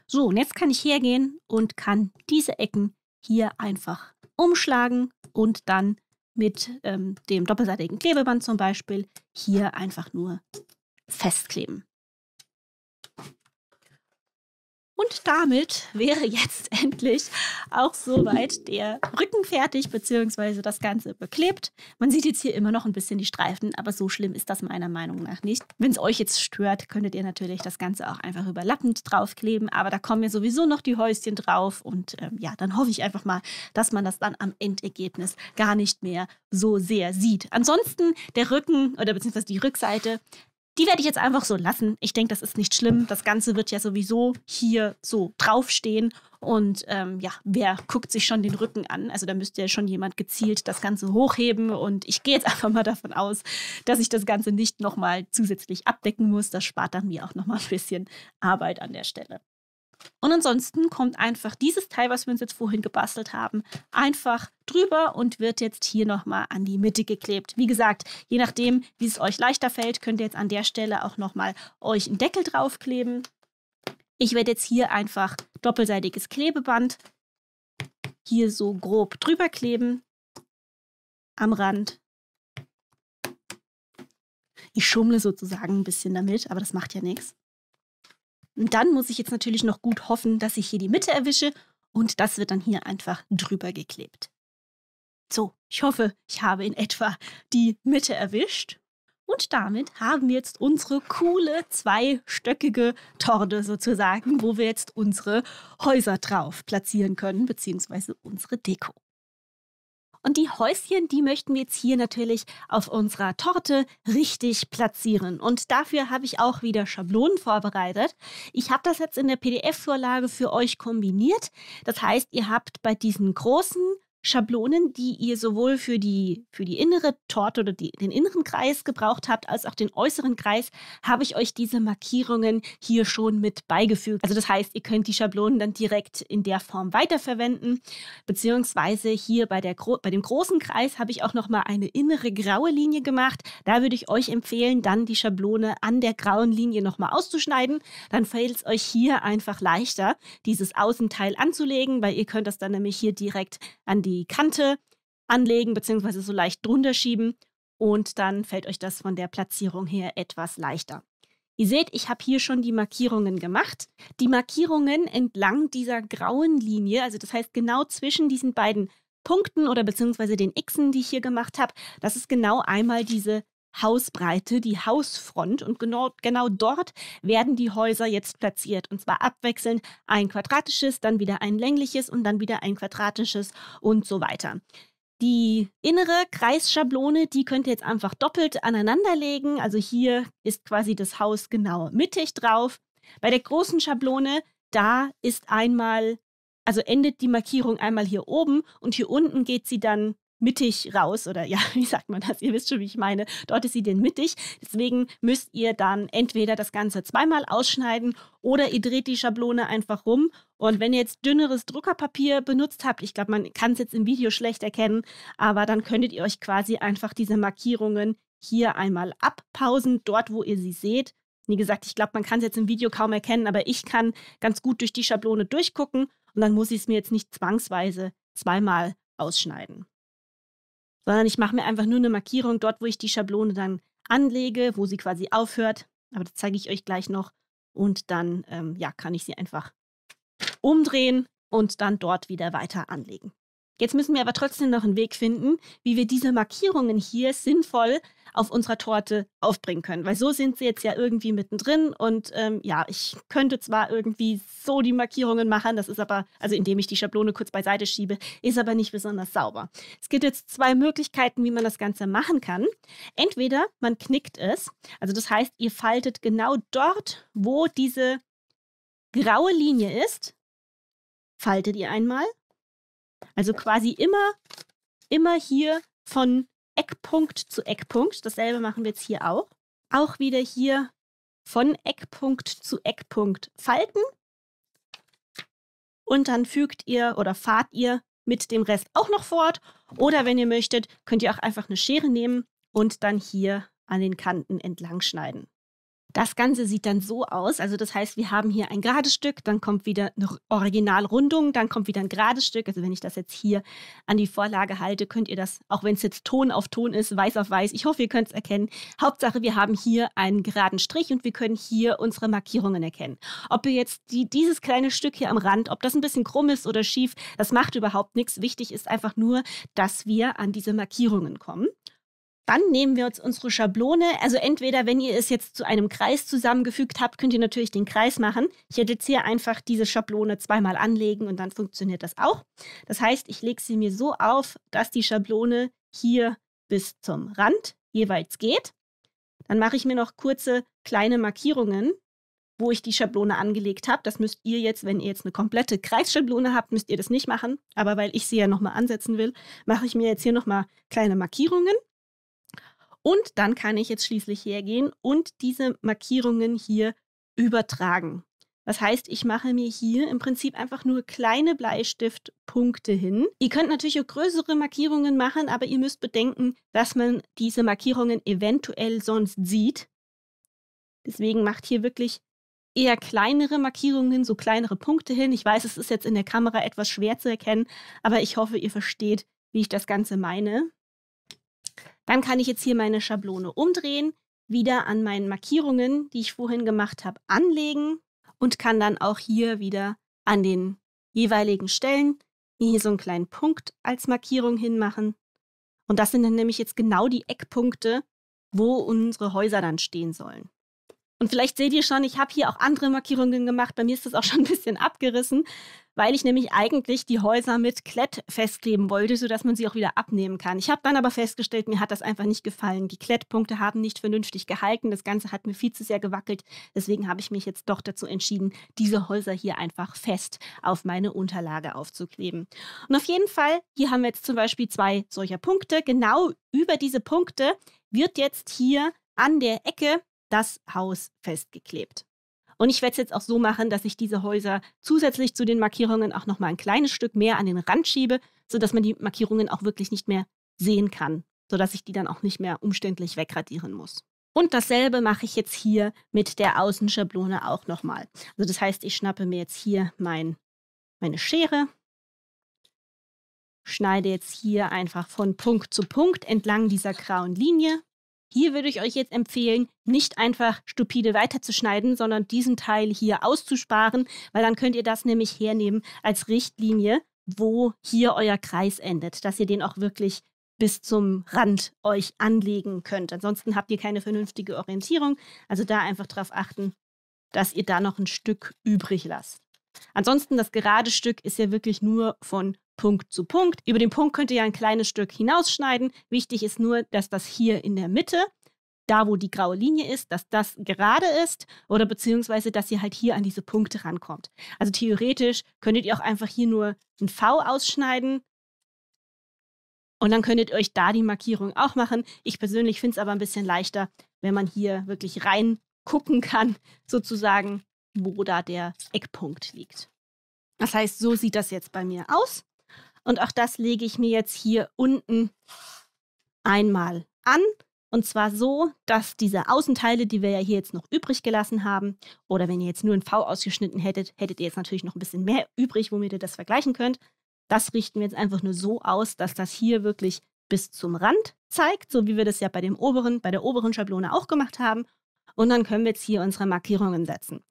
A: So, und jetzt kann ich hergehen und kann diese Ecken hier einfach umschlagen und dann mit ähm, dem doppelseitigen Klebeband zum Beispiel hier einfach nur festkleben. Und damit wäre jetzt endlich auch soweit der Rücken fertig, beziehungsweise das Ganze beklebt. Man sieht jetzt hier immer noch ein bisschen die Streifen, aber so schlimm ist das meiner Meinung nach nicht. Wenn es euch jetzt stört, könntet ihr natürlich das Ganze auch einfach überlappend draufkleben, aber da kommen ja sowieso noch die Häuschen drauf und ähm, ja, dann hoffe ich einfach mal, dass man das dann am Endergebnis gar nicht mehr so sehr sieht. Ansonsten der Rücken oder beziehungsweise die Rückseite die werde ich jetzt einfach so lassen. Ich denke, das ist nicht schlimm. Das Ganze wird ja sowieso hier so draufstehen. Und ähm, ja, wer guckt sich schon den Rücken an? Also da müsste ja schon jemand gezielt das Ganze hochheben. Und ich gehe jetzt einfach mal davon aus, dass ich das Ganze nicht nochmal zusätzlich abdecken muss. Das spart dann mir auch nochmal ein bisschen Arbeit an der Stelle. Und ansonsten kommt einfach dieses Teil, was wir uns jetzt vorhin gebastelt haben, einfach drüber und wird jetzt hier nochmal an die Mitte geklebt. Wie gesagt, je nachdem, wie es euch leichter fällt, könnt ihr jetzt an der Stelle auch nochmal euch einen Deckel draufkleben. Ich werde jetzt hier einfach doppelseitiges Klebeband hier so grob drüber kleben am Rand. Ich schummle sozusagen ein bisschen damit, aber das macht ja nichts. Und dann muss ich jetzt natürlich noch gut hoffen, dass ich hier die Mitte erwische und das wird dann hier einfach drüber geklebt. So, ich hoffe, ich habe in etwa die Mitte erwischt. Und damit haben wir jetzt unsere coole zweistöckige Torde sozusagen, wo wir jetzt unsere Häuser drauf platzieren können, beziehungsweise unsere Deko. Und die Häuschen, die möchten wir jetzt hier natürlich auf unserer Torte richtig platzieren. Und dafür habe ich auch wieder Schablonen vorbereitet. Ich habe das jetzt in der PDF-Vorlage für euch kombiniert. Das heißt, ihr habt bei diesen großen Schablonen, die ihr sowohl für die, für die innere Torte oder die, den inneren Kreis gebraucht habt, als auch den äußeren Kreis, habe ich euch diese Markierungen hier schon mit beigefügt. Also das heißt, ihr könnt die Schablonen dann direkt in der Form weiterverwenden, beziehungsweise hier bei, der, bei dem großen Kreis habe ich auch nochmal eine innere graue Linie gemacht. Da würde ich euch empfehlen, dann die Schablone an der grauen Linie nochmal auszuschneiden. Dann fällt es euch hier einfach leichter, dieses Außenteil anzulegen, weil ihr könnt das dann nämlich hier direkt an die die Kante anlegen bzw. so leicht drunter schieben und dann fällt euch das von der Platzierung her etwas leichter. Ihr seht, ich habe hier schon die Markierungen gemacht. Die Markierungen entlang dieser grauen Linie, also das heißt genau zwischen diesen beiden Punkten oder beziehungsweise den Xen, die ich hier gemacht habe, das ist genau einmal diese Hausbreite die Hausfront und genau, genau dort werden die Häuser jetzt platziert. Und zwar abwechselnd ein quadratisches, dann wieder ein längliches und dann wieder ein quadratisches und so weiter. Die innere Kreisschablone, die könnt ihr jetzt einfach doppelt aneinanderlegen. Also hier ist quasi das Haus genau mittig drauf. Bei der großen Schablone, da ist einmal, also endet die Markierung einmal hier oben und hier unten geht sie dann mittig raus oder ja, wie sagt man das? Ihr wisst schon, wie ich meine. Dort ist sie denn mittig. Deswegen müsst ihr dann entweder das Ganze zweimal ausschneiden oder ihr dreht die Schablone einfach rum. Und wenn ihr jetzt dünneres Druckerpapier benutzt habt, ich glaube, man kann es jetzt im Video schlecht erkennen, aber dann könntet ihr euch quasi einfach diese Markierungen hier einmal abpausen, dort wo ihr sie seht. Wie gesagt, ich glaube, man kann es jetzt im Video kaum erkennen, aber ich kann ganz gut durch die Schablone durchgucken und dann muss ich es mir jetzt nicht zwangsweise zweimal ausschneiden sondern ich mache mir einfach nur eine Markierung dort, wo ich die Schablone dann anlege, wo sie quasi aufhört. Aber das zeige ich euch gleich noch. Und dann ähm, ja, kann ich sie einfach umdrehen und dann dort wieder weiter anlegen. Jetzt müssen wir aber trotzdem noch einen Weg finden, wie wir diese Markierungen hier sinnvoll auf unserer Torte aufbringen können. Weil so sind sie jetzt ja irgendwie mittendrin und ähm, ja, ich könnte zwar irgendwie so die Markierungen machen, das ist aber, also indem ich die Schablone kurz beiseite schiebe, ist aber nicht besonders sauber. Es gibt jetzt zwei Möglichkeiten, wie man das Ganze machen kann. Entweder man knickt es, also das heißt, ihr faltet genau dort, wo diese graue Linie ist, faltet ihr einmal also quasi immer, immer hier von Eckpunkt zu Eckpunkt. Dasselbe machen wir jetzt hier auch. Auch wieder hier von Eckpunkt zu Eckpunkt falten. Und dann fügt ihr oder fahrt ihr mit dem Rest auch noch fort. Oder wenn ihr möchtet, könnt ihr auch einfach eine Schere nehmen und dann hier an den Kanten entlang schneiden. Das Ganze sieht dann so aus. Also das heißt, wir haben hier ein gerades Stück, dann kommt wieder eine Originalrundung, dann kommt wieder ein gerades Stück. Also wenn ich das jetzt hier an die Vorlage halte, könnt ihr das, auch wenn es jetzt Ton auf Ton ist, weiß auf weiß, ich hoffe, ihr könnt es erkennen. Hauptsache, wir haben hier einen geraden Strich und wir können hier unsere Markierungen erkennen. Ob ihr jetzt die, dieses kleine Stück hier am Rand, ob das ein bisschen krumm ist oder schief, das macht überhaupt nichts. Wichtig ist einfach nur, dass wir an diese Markierungen kommen. Dann nehmen wir uns unsere Schablone. Also entweder, wenn ihr es jetzt zu einem Kreis zusammengefügt habt, könnt ihr natürlich den Kreis machen. Ich hätte jetzt hier einfach diese Schablone zweimal anlegen und dann funktioniert das auch. Das heißt, ich lege sie mir so auf, dass die Schablone hier bis zum Rand jeweils geht. Dann mache ich mir noch kurze kleine Markierungen, wo ich die Schablone angelegt habe. Das müsst ihr jetzt, wenn ihr jetzt eine komplette Kreisschablone habt, müsst ihr das nicht machen. Aber weil ich sie ja nochmal ansetzen will, mache ich mir jetzt hier nochmal kleine Markierungen und dann kann ich jetzt schließlich hergehen und diese Markierungen hier übertragen. Das heißt, ich mache mir hier im Prinzip einfach nur kleine Bleistiftpunkte hin. Ihr könnt natürlich auch größere Markierungen machen, aber ihr müsst bedenken, dass man diese Markierungen eventuell sonst sieht. Deswegen macht hier wirklich eher kleinere Markierungen, so kleinere Punkte hin. Ich weiß, es ist jetzt in der Kamera etwas schwer zu erkennen, aber ich hoffe, ihr versteht, wie ich das Ganze meine. Dann kann ich jetzt hier meine Schablone umdrehen, wieder an meinen Markierungen, die ich vorhin gemacht habe, anlegen und kann dann auch hier wieder an den jeweiligen Stellen hier so einen kleinen Punkt als Markierung hinmachen. Und das sind dann nämlich jetzt genau die Eckpunkte, wo unsere Häuser dann stehen sollen. Und vielleicht seht ihr schon, ich habe hier auch andere Markierungen gemacht. Bei mir ist das auch schon ein bisschen abgerissen, weil ich nämlich eigentlich die Häuser mit Klett festkleben wollte, sodass man sie auch wieder abnehmen kann. Ich habe dann aber festgestellt, mir hat das einfach nicht gefallen. Die Klettpunkte haben nicht vernünftig gehalten. Das Ganze hat mir viel zu sehr gewackelt. Deswegen habe ich mich jetzt doch dazu entschieden, diese Häuser hier einfach fest auf meine Unterlage aufzukleben. Und auf jeden Fall, hier haben wir jetzt zum Beispiel zwei solcher Punkte. Genau über diese Punkte wird jetzt hier an der Ecke das Haus festgeklebt. Und ich werde es jetzt auch so machen, dass ich diese Häuser zusätzlich zu den Markierungen auch nochmal ein kleines Stück mehr an den Rand schiebe, sodass man die Markierungen auch wirklich nicht mehr sehen kann, sodass ich die dann auch nicht mehr umständlich wegradieren muss. Und dasselbe mache ich jetzt hier mit der Außenschablone auch nochmal. Also das heißt, ich schnappe mir jetzt hier mein, meine Schere, schneide jetzt hier einfach von Punkt zu Punkt entlang dieser grauen Linie hier würde ich euch jetzt empfehlen, nicht einfach stupide weiterzuschneiden, sondern diesen Teil hier auszusparen, weil dann könnt ihr das nämlich hernehmen als Richtlinie, wo hier euer Kreis endet, dass ihr den auch wirklich bis zum Rand euch anlegen könnt. Ansonsten habt ihr keine vernünftige Orientierung. Also da einfach darauf achten, dass ihr da noch ein Stück übrig lasst. Ansonsten das gerade Stück ist ja wirklich nur von Punkt zu Punkt. Über den Punkt könnt ihr ja ein kleines Stück hinausschneiden. Wichtig ist nur, dass das hier in der Mitte, da wo die graue Linie ist, dass das gerade ist oder beziehungsweise, dass ihr halt hier an diese Punkte rankommt. Also theoretisch könntet ihr auch einfach hier nur ein V ausschneiden und dann könntet ihr euch da die Markierung auch machen. Ich persönlich finde es aber ein bisschen leichter, wenn man hier wirklich reingucken kann, sozusagen, wo da der Eckpunkt liegt. Das heißt, so sieht das jetzt bei mir aus. Und auch das lege ich mir jetzt hier unten einmal an. Und zwar so, dass diese Außenteile, die wir ja hier jetzt noch übrig gelassen haben, oder wenn ihr jetzt nur ein V ausgeschnitten hättet, hättet ihr jetzt natürlich noch ein bisschen mehr übrig, womit ihr das vergleichen könnt. Das richten wir jetzt einfach nur so aus, dass das hier wirklich bis zum Rand zeigt, so wie wir das ja bei dem oberen, bei der oberen Schablone auch gemacht haben. Und dann können wir jetzt hier unsere Markierungen setzen.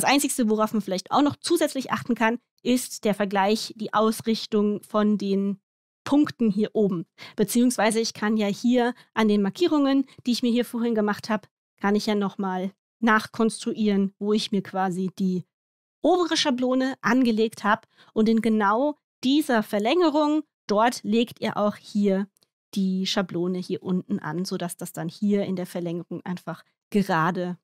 A: Das Einzige, worauf man vielleicht auch noch zusätzlich achten kann, ist der Vergleich, die Ausrichtung von den Punkten hier oben. Beziehungsweise ich kann ja hier an den Markierungen, die ich mir hier vorhin gemacht habe, kann ich ja nochmal nachkonstruieren, wo ich mir quasi die obere Schablone angelegt habe. Und in genau dieser Verlängerung, dort legt ihr auch hier die Schablone hier unten an, sodass das dann hier in der Verlängerung einfach gerade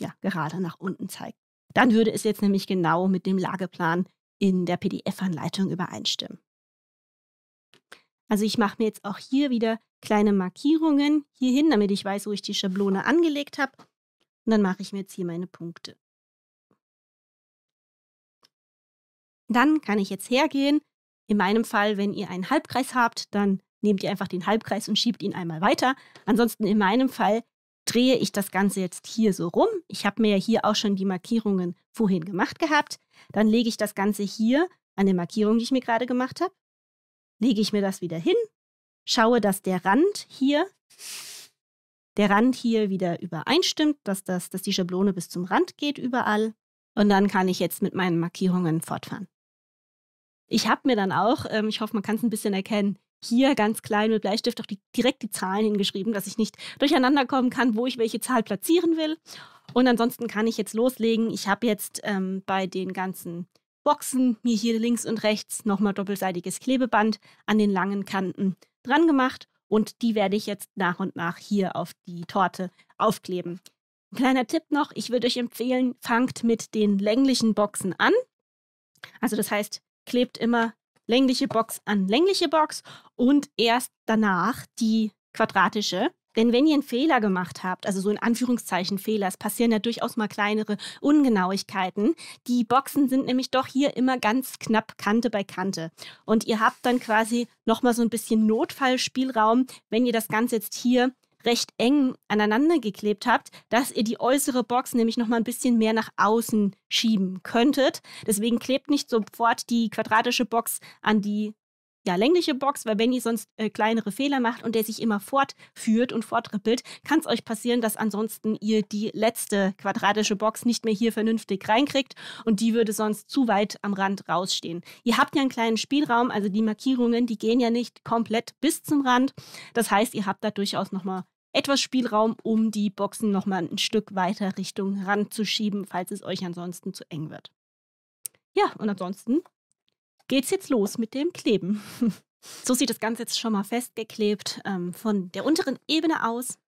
A: ja, gerade nach unten zeigt. Dann würde es jetzt nämlich genau mit dem Lageplan in der PDF-Anleitung übereinstimmen. Also ich mache mir jetzt auch hier wieder kleine Markierungen hierhin, damit ich weiß, wo ich die Schablone angelegt habe. Und dann mache ich mir jetzt hier meine Punkte. Dann kann ich jetzt hergehen. In meinem Fall, wenn ihr einen Halbkreis habt, dann nehmt ihr einfach den Halbkreis und schiebt ihn einmal weiter. Ansonsten in meinem Fall drehe ich das Ganze jetzt hier so rum. Ich habe mir ja hier auch schon die Markierungen vorhin gemacht gehabt. Dann lege ich das Ganze hier an der Markierung, die ich mir gerade gemacht habe. Lege ich mir das wieder hin, schaue, dass der Rand hier, der Rand hier wieder übereinstimmt, dass, das, dass die Schablone bis zum Rand geht überall. Und dann kann ich jetzt mit meinen Markierungen fortfahren. Ich habe mir dann auch, ähm, ich hoffe, man kann es ein bisschen erkennen, hier ganz klein mit Bleistift auch die, direkt die Zahlen hingeschrieben, dass ich nicht durcheinander kommen kann, wo ich welche Zahl platzieren will. Und ansonsten kann ich jetzt loslegen. Ich habe jetzt ähm, bei den ganzen Boxen mir hier links und rechts nochmal doppelseitiges Klebeband an den langen Kanten dran gemacht und die werde ich jetzt nach und nach hier auf die Torte aufkleben. Ein kleiner Tipp noch, ich würde euch empfehlen, fangt mit den länglichen Boxen an. Also das heißt, klebt immer längliche Box an längliche Box und erst danach die quadratische. Denn wenn ihr einen Fehler gemacht habt, also so in Anführungszeichen Fehler, es passieren ja durchaus mal kleinere Ungenauigkeiten. Die Boxen sind nämlich doch hier immer ganz knapp Kante bei Kante. Und ihr habt dann quasi nochmal so ein bisschen Notfallspielraum, wenn ihr das Ganze jetzt hier recht eng aneinander geklebt habt, dass ihr die äußere Box nämlich noch mal ein bisschen mehr nach außen schieben könntet. Deswegen klebt nicht sofort die quadratische Box an die ja, längliche Box, weil wenn ihr sonst äh, kleinere Fehler macht und der sich immer fortführt und fortrippelt, kann es euch passieren, dass ansonsten ihr die letzte quadratische Box nicht mehr hier vernünftig reinkriegt und die würde sonst zu weit am Rand rausstehen. Ihr habt ja einen kleinen Spielraum, also die Markierungen, die gehen ja nicht komplett bis zum Rand. Das heißt, ihr habt da durchaus nochmal etwas Spielraum, um die Boxen nochmal ein Stück weiter Richtung ranzuschieben, falls es euch ansonsten zu eng wird. Ja, und ansonsten geht's jetzt los mit dem Kleben. so sieht das Ganze jetzt schon mal festgeklebt ähm, von der unteren Ebene aus.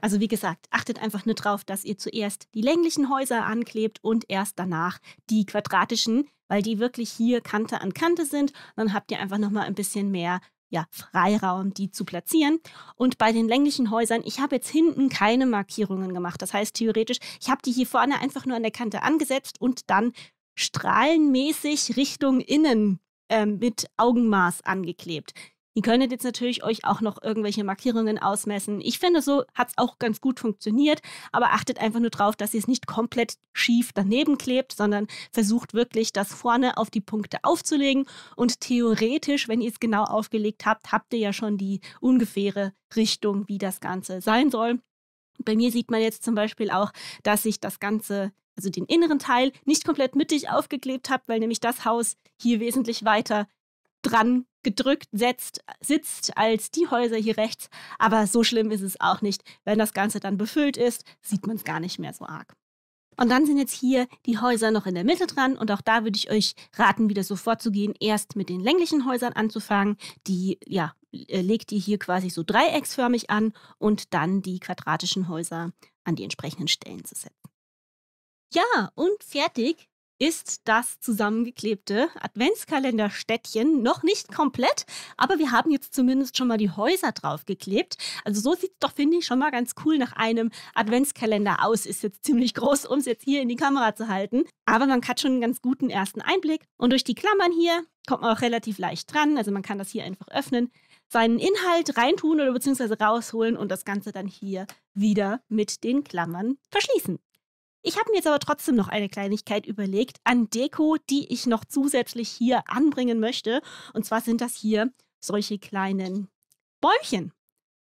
A: Also wie gesagt, achtet einfach nur drauf, dass ihr zuerst die länglichen Häuser anklebt und erst danach die quadratischen, weil die wirklich hier Kante an Kante sind. Dann habt ihr einfach nochmal ein bisschen mehr ja, Freiraum, die zu platzieren. Und bei den länglichen Häusern, ich habe jetzt hinten keine Markierungen gemacht. Das heißt theoretisch, ich habe die hier vorne einfach nur an der Kante angesetzt und dann strahlenmäßig Richtung innen äh, mit Augenmaß angeklebt. Ihr könntet jetzt natürlich euch auch noch irgendwelche Markierungen ausmessen. Ich finde, so hat es auch ganz gut funktioniert, aber achtet einfach nur darauf, dass ihr es nicht komplett schief daneben klebt, sondern versucht wirklich, das vorne auf die Punkte aufzulegen. Und theoretisch, wenn ihr es genau aufgelegt habt, habt ihr ja schon die ungefähre Richtung, wie das Ganze sein soll. Bei mir sieht man jetzt zum Beispiel auch, dass ich das Ganze also den inneren Teil, nicht komplett mittig aufgeklebt habe, weil nämlich das Haus hier wesentlich weiter dran gedrückt setzt, sitzt als die Häuser hier rechts. Aber so schlimm ist es auch nicht. Wenn das Ganze dann befüllt ist, sieht man es gar nicht mehr so arg. Und dann sind jetzt hier die Häuser noch in der Mitte dran und auch da würde ich euch raten, wieder so vorzugehen, erst mit den länglichen Häusern anzufangen. Die, ja, äh, legt ihr hier quasi so dreiecksförmig an und dann die quadratischen Häuser an die entsprechenden Stellen zu setzen. Ja, und fertig ist das zusammengeklebte Adventskalenderstädtchen noch nicht komplett, aber wir haben jetzt zumindest schon mal die Häuser draufgeklebt. Also so sieht es doch, finde ich, schon mal ganz cool nach einem Adventskalender aus. Ist jetzt ziemlich groß, um es jetzt hier in die Kamera zu halten. Aber man hat schon einen ganz guten ersten Einblick. Und durch die Klammern hier kommt man auch relativ leicht dran. Also man kann das hier einfach öffnen, seinen Inhalt reintun oder beziehungsweise rausholen und das Ganze dann hier wieder mit den Klammern verschließen. Ich habe mir jetzt aber trotzdem noch eine Kleinigkeit überlegt an Deko, die ich noch zusätzlich hier anbringen möchte. Und zwar sind das hier solche kleinen Bäumchen.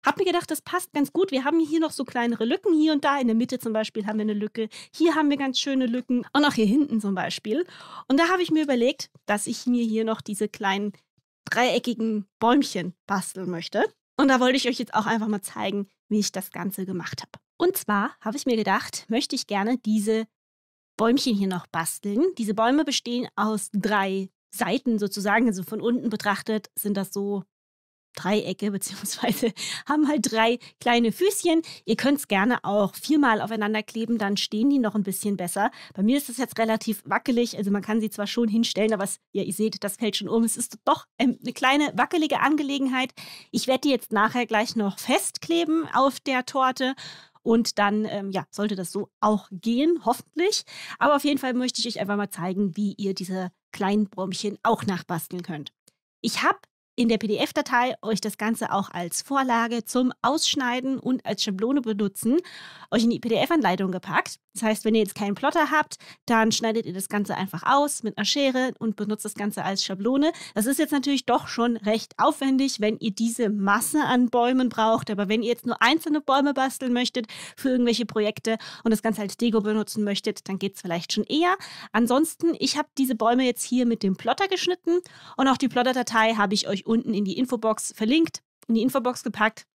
A: Hab mir gedacht, das passt ganz gut. Wir haben hier noch so kleinere Lücken hier und da. In der Mitte zum Beispiel haben wir eine Lücke. Hier haben wir ganz schöne Lücken. Und auch hier hinten zum Beispiel. Und da habe ich mir überlegt, dass ich mir hier noch diese kleinen dreieckigen Bäumchen basteln möchte. Und da wollte ich euch jetzt auch einfach mal zeigen, wie ich das Ganze gemacht habe. Und zwar habe ich mir gedacht, möchte ich gerne diese Bäumchen hier noch basteln. Diese Bäume bestehen aus drei Seiten sozusagen. Also von unten betrachtet sind das so Dreiecke, beziehungsweise haben halt drei kleine Füßchen. Ihr könnt es gerne auch viermal aufeinander kleben, dann stehen die noch ein bisschen besser. Bei mir ist es jetzt relativ wackelig, also man kann sie zwar schon hinstellen, aber es, ja, ihr seht, das fällt schon um. Es ist doch ähm, eine kleine wackelige Angelegenheit. Ich werde die jetzt nachher gleich noch festkleben auf der Torte und dann ähm, ja, sollte das so auch gehen, hoffentlich. Aber auf jeden Fall möchte ich euch einfach mal zeigen, wie ihr diese kleinen Bäumchen auch nachbasteln könnt. Ich habe in der PDF-Datei euch das Ganze auch als Vorlage zum Ausschneiden und als Schablone benutzen, euch in die PDF-Anleitung gepackt. Das heißt, wenn ihr jetzt keinen Plotter habt, dann schneidet ihr das Ganze einfach aus mit einer Schere und benutzt das Ganze als Schablone. Das ist jetzt natürlich doch schon recht aufwendig, wenn ihr diese Masse an Bäumen braucht. Aber wenn ihr jetzt nur einzelne Bäume basteln möchtet für irgendwelche Projekte und das Ganze als Deko benutzen möchtet, dann geht es vielleicht schon eher. Ansonsten, ich habe diese Bäume jetzt hier mit dem Plotter geschnitten und auch die Plotter-Datei habe ich euch unten in die Infobox verlinkt, in die Infobox gepackt.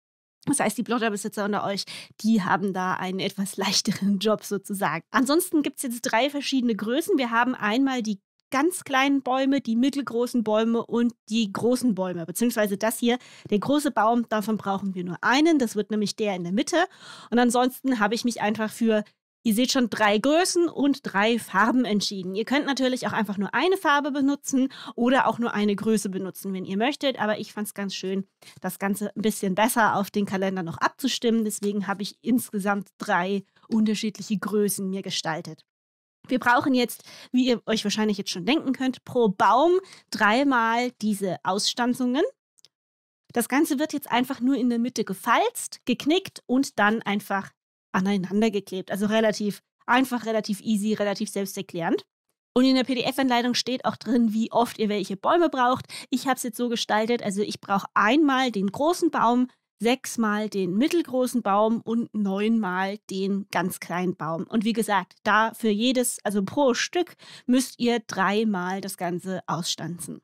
A: Das heißt, die Blotterbesitzer unter euch, die haben da einen etwas leichteren Job sozusagen. Ansonsten gibt es jetzt drei verschiedene Größen. Wir haben einmal die ganz kleinen Bäume, die mittelgroßen Bäume und die großen Bäume, beziehungsweise das hier, der große Baum, davon brauchen wir nur einen, das wird nämlich der in der Mitte. Und ansonsten habe ich mich einfach für Ihr seht schon drei Größen und drei Farben entschieden. Ihr könnt natürlich auch einfach nur eine Farbe benutzen oder auch nur eine Größe benutzen, wenn ihr möchtet. Aber ich fand es ganz schön, das Ganze ein bisschen besser auf den Kalender noch abzustimmen. Deswegen habe ich insgesamt drei unterschiedliche Größen mir gestaltet. Wir brauchen jetzt, wie ihr euch wahrscheinlich jetzt schon denken könnt, pro Baum dreimal diese Ausstanzungen. Das Ganze wird jetzt einfach nur in der Mitte gefalzt, geknickt und dann einfach aneinandergeklebt. Also relativ einfach, relativ easy, relativ selbsterklärend. Und in der PDF-Anleitung steht auch drin, wie oft ihr welche Bäume braucht. Ich habe es jetzt so gestaltet, also ich brauche einmal den großen Baum, sechsmal den mittelgroßen Baum und neunmal den ganz kleinen Baum. Und wie gesagt, da für jedes, also pro Stück, müsst ihr dreimal das Ganze ausstanzen.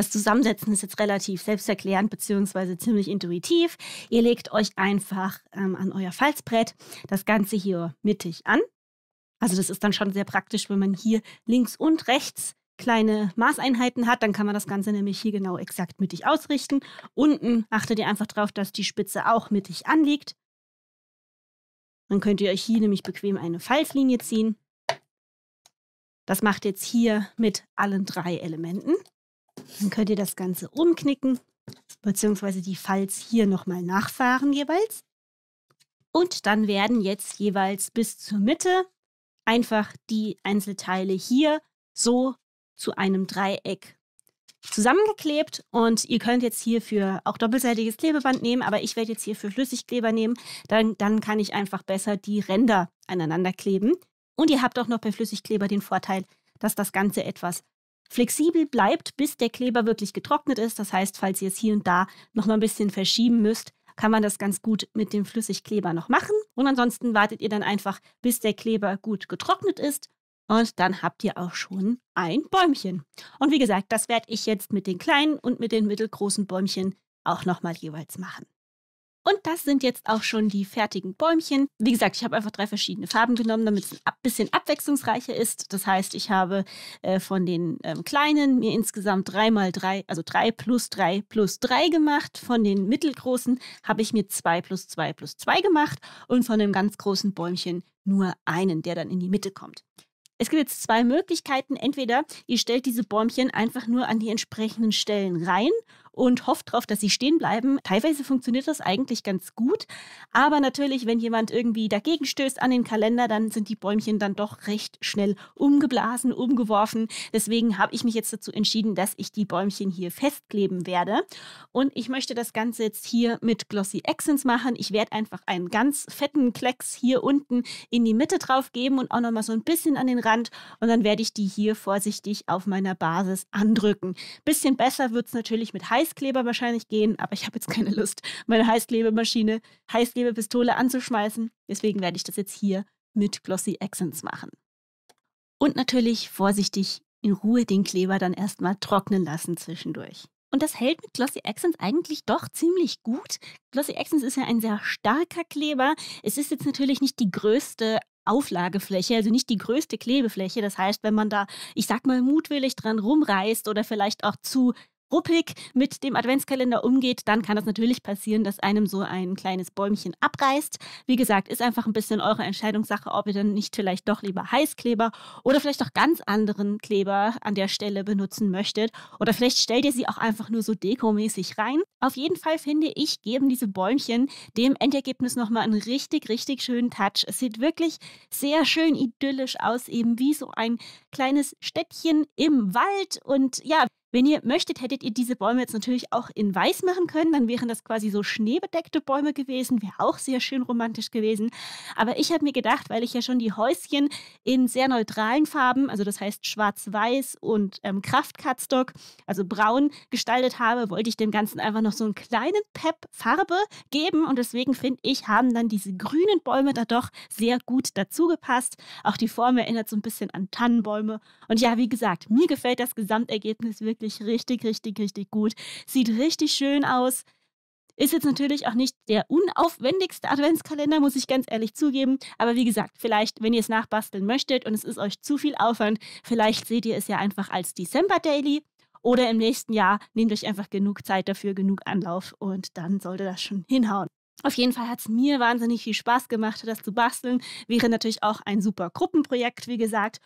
A: Das Zusammensetzen ist jetzt relativ selbsterklärend bzw. ziemlich intuitiv. Ihr legt euch einfach ähm, an euer Falzbrett das Ganze hier mittig an. Also das ist dann schon sehr praktisch, wenn man hier links und rechts kleine Maßeinheiten hat, dann kann man das Ganze nämlich hier genau exakt mittig ausrichten. Unten achtet ihr einfach darauf, dass die Spitze auch mittig anliegt. Dann könnt ihr euch hier nämlich bequem eine Falzlinie ziehen. Das macht jetzt hier mit allen drei Elementen. Dann könnt ihr das Ganze umknicken, beziehungsweise die Falz hier nochmal nachfahren jeweils. Und dann werden jetzt jeweils bis zur Mitte einfach die Einzelteile hier so zu einem Dreieck zusammengeklebt und ihr könnt jetzt hierfür auch doppelseitiges Klebeband nehmen, aber ich werde jetzt hierfür Flüssigkleber nehmen, dann, dann kann ich einfach besser die Ränder aneinander kleben. Und ihr habt auch noch bei Flüssigkleber den Vorteil, dass das Ganze etwas flexibel bleibt, bis der Kleber wirklich getrocknet ist. Das heißt, falls ihr es hier und da noch mal ein bisschen verschieben müsst, kann man das ganz gut mit dem Flüssigkleber noch machen. Und ansonsten wartet ihr dann einfach, bis der Kleber gut getrocknet ist. Und dann habt ihr auch schon ein Bäumchen. Und wie gesagt, das werde ich jetzt mit den kleinen und mit den mittelgroßen Bäumchen auch nochmal jeweils machen. Und das sind jetzt auch schon die fertigen Bäumchen. Wie gesagt, ich habe einfach drei verschiedene Farben genommen, damit es ein bisschen abwechslungsreicher ist. Das heißt, ich habe äh, von den ähm, kleinen mir insgesamt drei mal drei, also drei plus drei plus drei gemacht. Von den mittelgroßen habe ich mir zwei plus zwei plus zwei gemacht und von dem ganz großen Bäumchen nur einen, der dann in die Mitte kommt. Es gibt jetzt zwei Möglichkeiten. Entweder ihr stellt diese Bäumchen einfach nur an die entsprechenden Stellen rein und hofft darauf, dass sie stehen bleiben. Teilweise funktioniert das eigentlich ganz gut, aber natürlich, wenn jemand irgendwie dagegen stößt an den Kalender, dann sind die Bäumchen dann doch recht schnell umgeblasen, umgeworfen. Deswegen habe ich mich jetzt dazu entschieden, dass ich die Bäumchen hier festkleben werde. Und ich möchte das Ganze jetzt hier mit Glossy Accents machen. Ich werde einfach einen ganz fetten Klecks hier unten in die Mitte drauf geben und auch nochmal so ein bisschen an den Rand. Und dann werde ich die hier vorsichtig auf meiner Basis andrücken. Bisschen besser wird es natürlich mit High Heißkleber wahrscheinlich gehen, aber ich habe jetzt keine Lust, meine Heißklebemaschine, Heißklebepistole anzuschmeißen. Deswegen werde ich das jetzt hier mit Glossy Accents machen. Und natürlich vorsichtig in Ruhe den Kleber dann erstmal trocknen lassen zwischendurch. Und das hält mit Glossy Accents eigentlich doch ziemlich gut. Glossy Accents ist ja ein sehr starker Kleber. Es ist jetzt natürlich nicht die größte Auflagefläche, also nicht die größte Klebefläche. Das heißt, wenn man da, ich sag mal, mutwillig dran rumreißt oder vielleicht auch zu ruppig mit dem Adventskalender umgeht, dann kann das natürlich passieren, dass einem so ein kleines Bäumchen abreißt. Wie gesagt, ist einfach ein bisschen eure Entscheidungssache, ob ihr dann nicht vielleicht doch lieber Heißkleber oder vielleicht auch ganz anderen Kleber an der Stelle benutzen möchtet. Oder vielleicht stellt ihr sie auch einfach nur so dekomäßig rein. Auf jeden Fall finde ich, geben diese Bäumchen dem Endergebnis nochmal einen richtig, richtig schönen Touch. Es sieht wirklich sehr schön idyllisch aus, eben wie so ein kleines Städtchen im Wald. Und ja, wenn ihr möchtet, hättet ihr diese Bäume jetzt natürlich auch in weiß machen können. Dann wären das quasi so schneebedeckte Bäume gewesen. Wäre auch sehr schön romantisch gewesen. Aber ich habe mir gedacht, weil ich ja schon die Häuschen in sehr neutralen Farben, also das heißt schwarz-weiß und ähm, Kraft-Cutstock, also braun, gestaltet habe, wollte ich dem Ganzen einfach noch so einen kleinen Pep-Farbe geben. Und deswegen finde ich, haben dann diese grünen Bäume da doch sehr gut dazu gepasst. Auch die Form erinnert so ein bisschen an Tannenbäume. Und ja, wie gesagt, mir gefällt das Gesamtergebnis wirklich wirklich richtig, richtig, richtig gut. Sieht richtig schön aus. Ist jetzt natürlich auch nicht der unaufwendigste Adventskalender, muss ich ganz ehrlich zugeben. Aber wie gesagt, vielleicht, wenn ihr es nachbasteln möchtet und es ist euch zu viel Aufwand, vielleicht seht ihr es ja einfach als December Daily oder im nächsten Jahr nehmt euch einfach genug Zeit dafür, genug Anlauf und dann sollte das schon hinhauen. Auf jeden Fall hat es mir wahnsinnig viel Spaß gemacht, das zu basteln. Wäre natürlich auch ein super Gruppenprojekt, wie gesagt.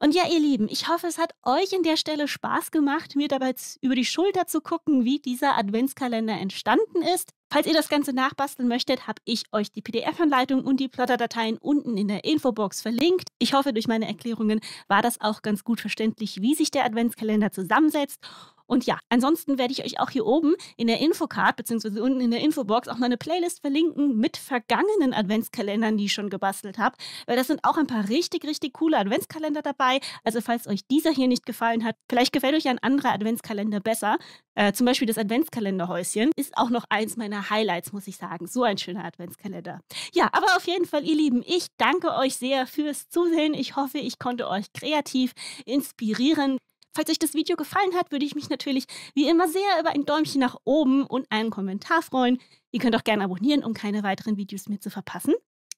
A: Und ja, ihr Lieben, ich hoffe, es hat euch an der Stelle Spaß gemacht, mir dabei über die Schulter zu gucken, wie dieser Adventskalender entstanden ist. Falls ihr das Ganze nachbasteln möchtet, habe ich euch die PDF-Anleitung und die Plotterdateien unten in der Infobox verlinkt. Ich hoffe, durch meine Erklärungen war das auch ganz gut verständlich, wie sich der Adventskalender zusammensetzt. Und ja, ansonsten werde ich euch auch hier oben in der Infocard bzw. unten in der Infobox auch mal eine Playlist verlinken mit vergangenen Adventskalendern, die ich schon gebastelt habe. Weil das sind auch ein paar richtig, richtig coole Adventskalender dabei. Also falls euch dieser hier nicht gefallen hat, vielleicht gefällt euch ein anderer Adventskalender besser. Äh, zum Beispiel das Adventskalenderhäuschen ist auch noch eins meiner Highlights, muss ich sagen. So ein schöner Adventskalender. Ja, aber auf jeden Fall, ihr Lieben, ich danke euch sehr fürs Zusehen. Ich hoffe, ich konnte euch kreativ inspirieren. Falls euch das Video gefallen hat, würde ich mich natürlich wie immer sehr über ein Däumchen nach oben und einen Kommentar freuen. Ihr könnt auch gerne abonnieren, um keine weiteren Videos mehr zu verpassen.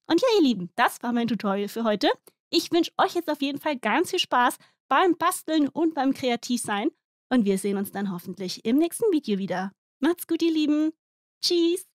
A: Und ja, ihr Lieben, das war mein Tutorial für heute. Ich wünsche euch jetzt auf jeden Fall ganz viel Spaß beim Basteln und beim Kreativsein. Und wir sehen uns dann hoffentlich im nächsten Video wieder. Macht's gut, ihr Lieben. Tschüss.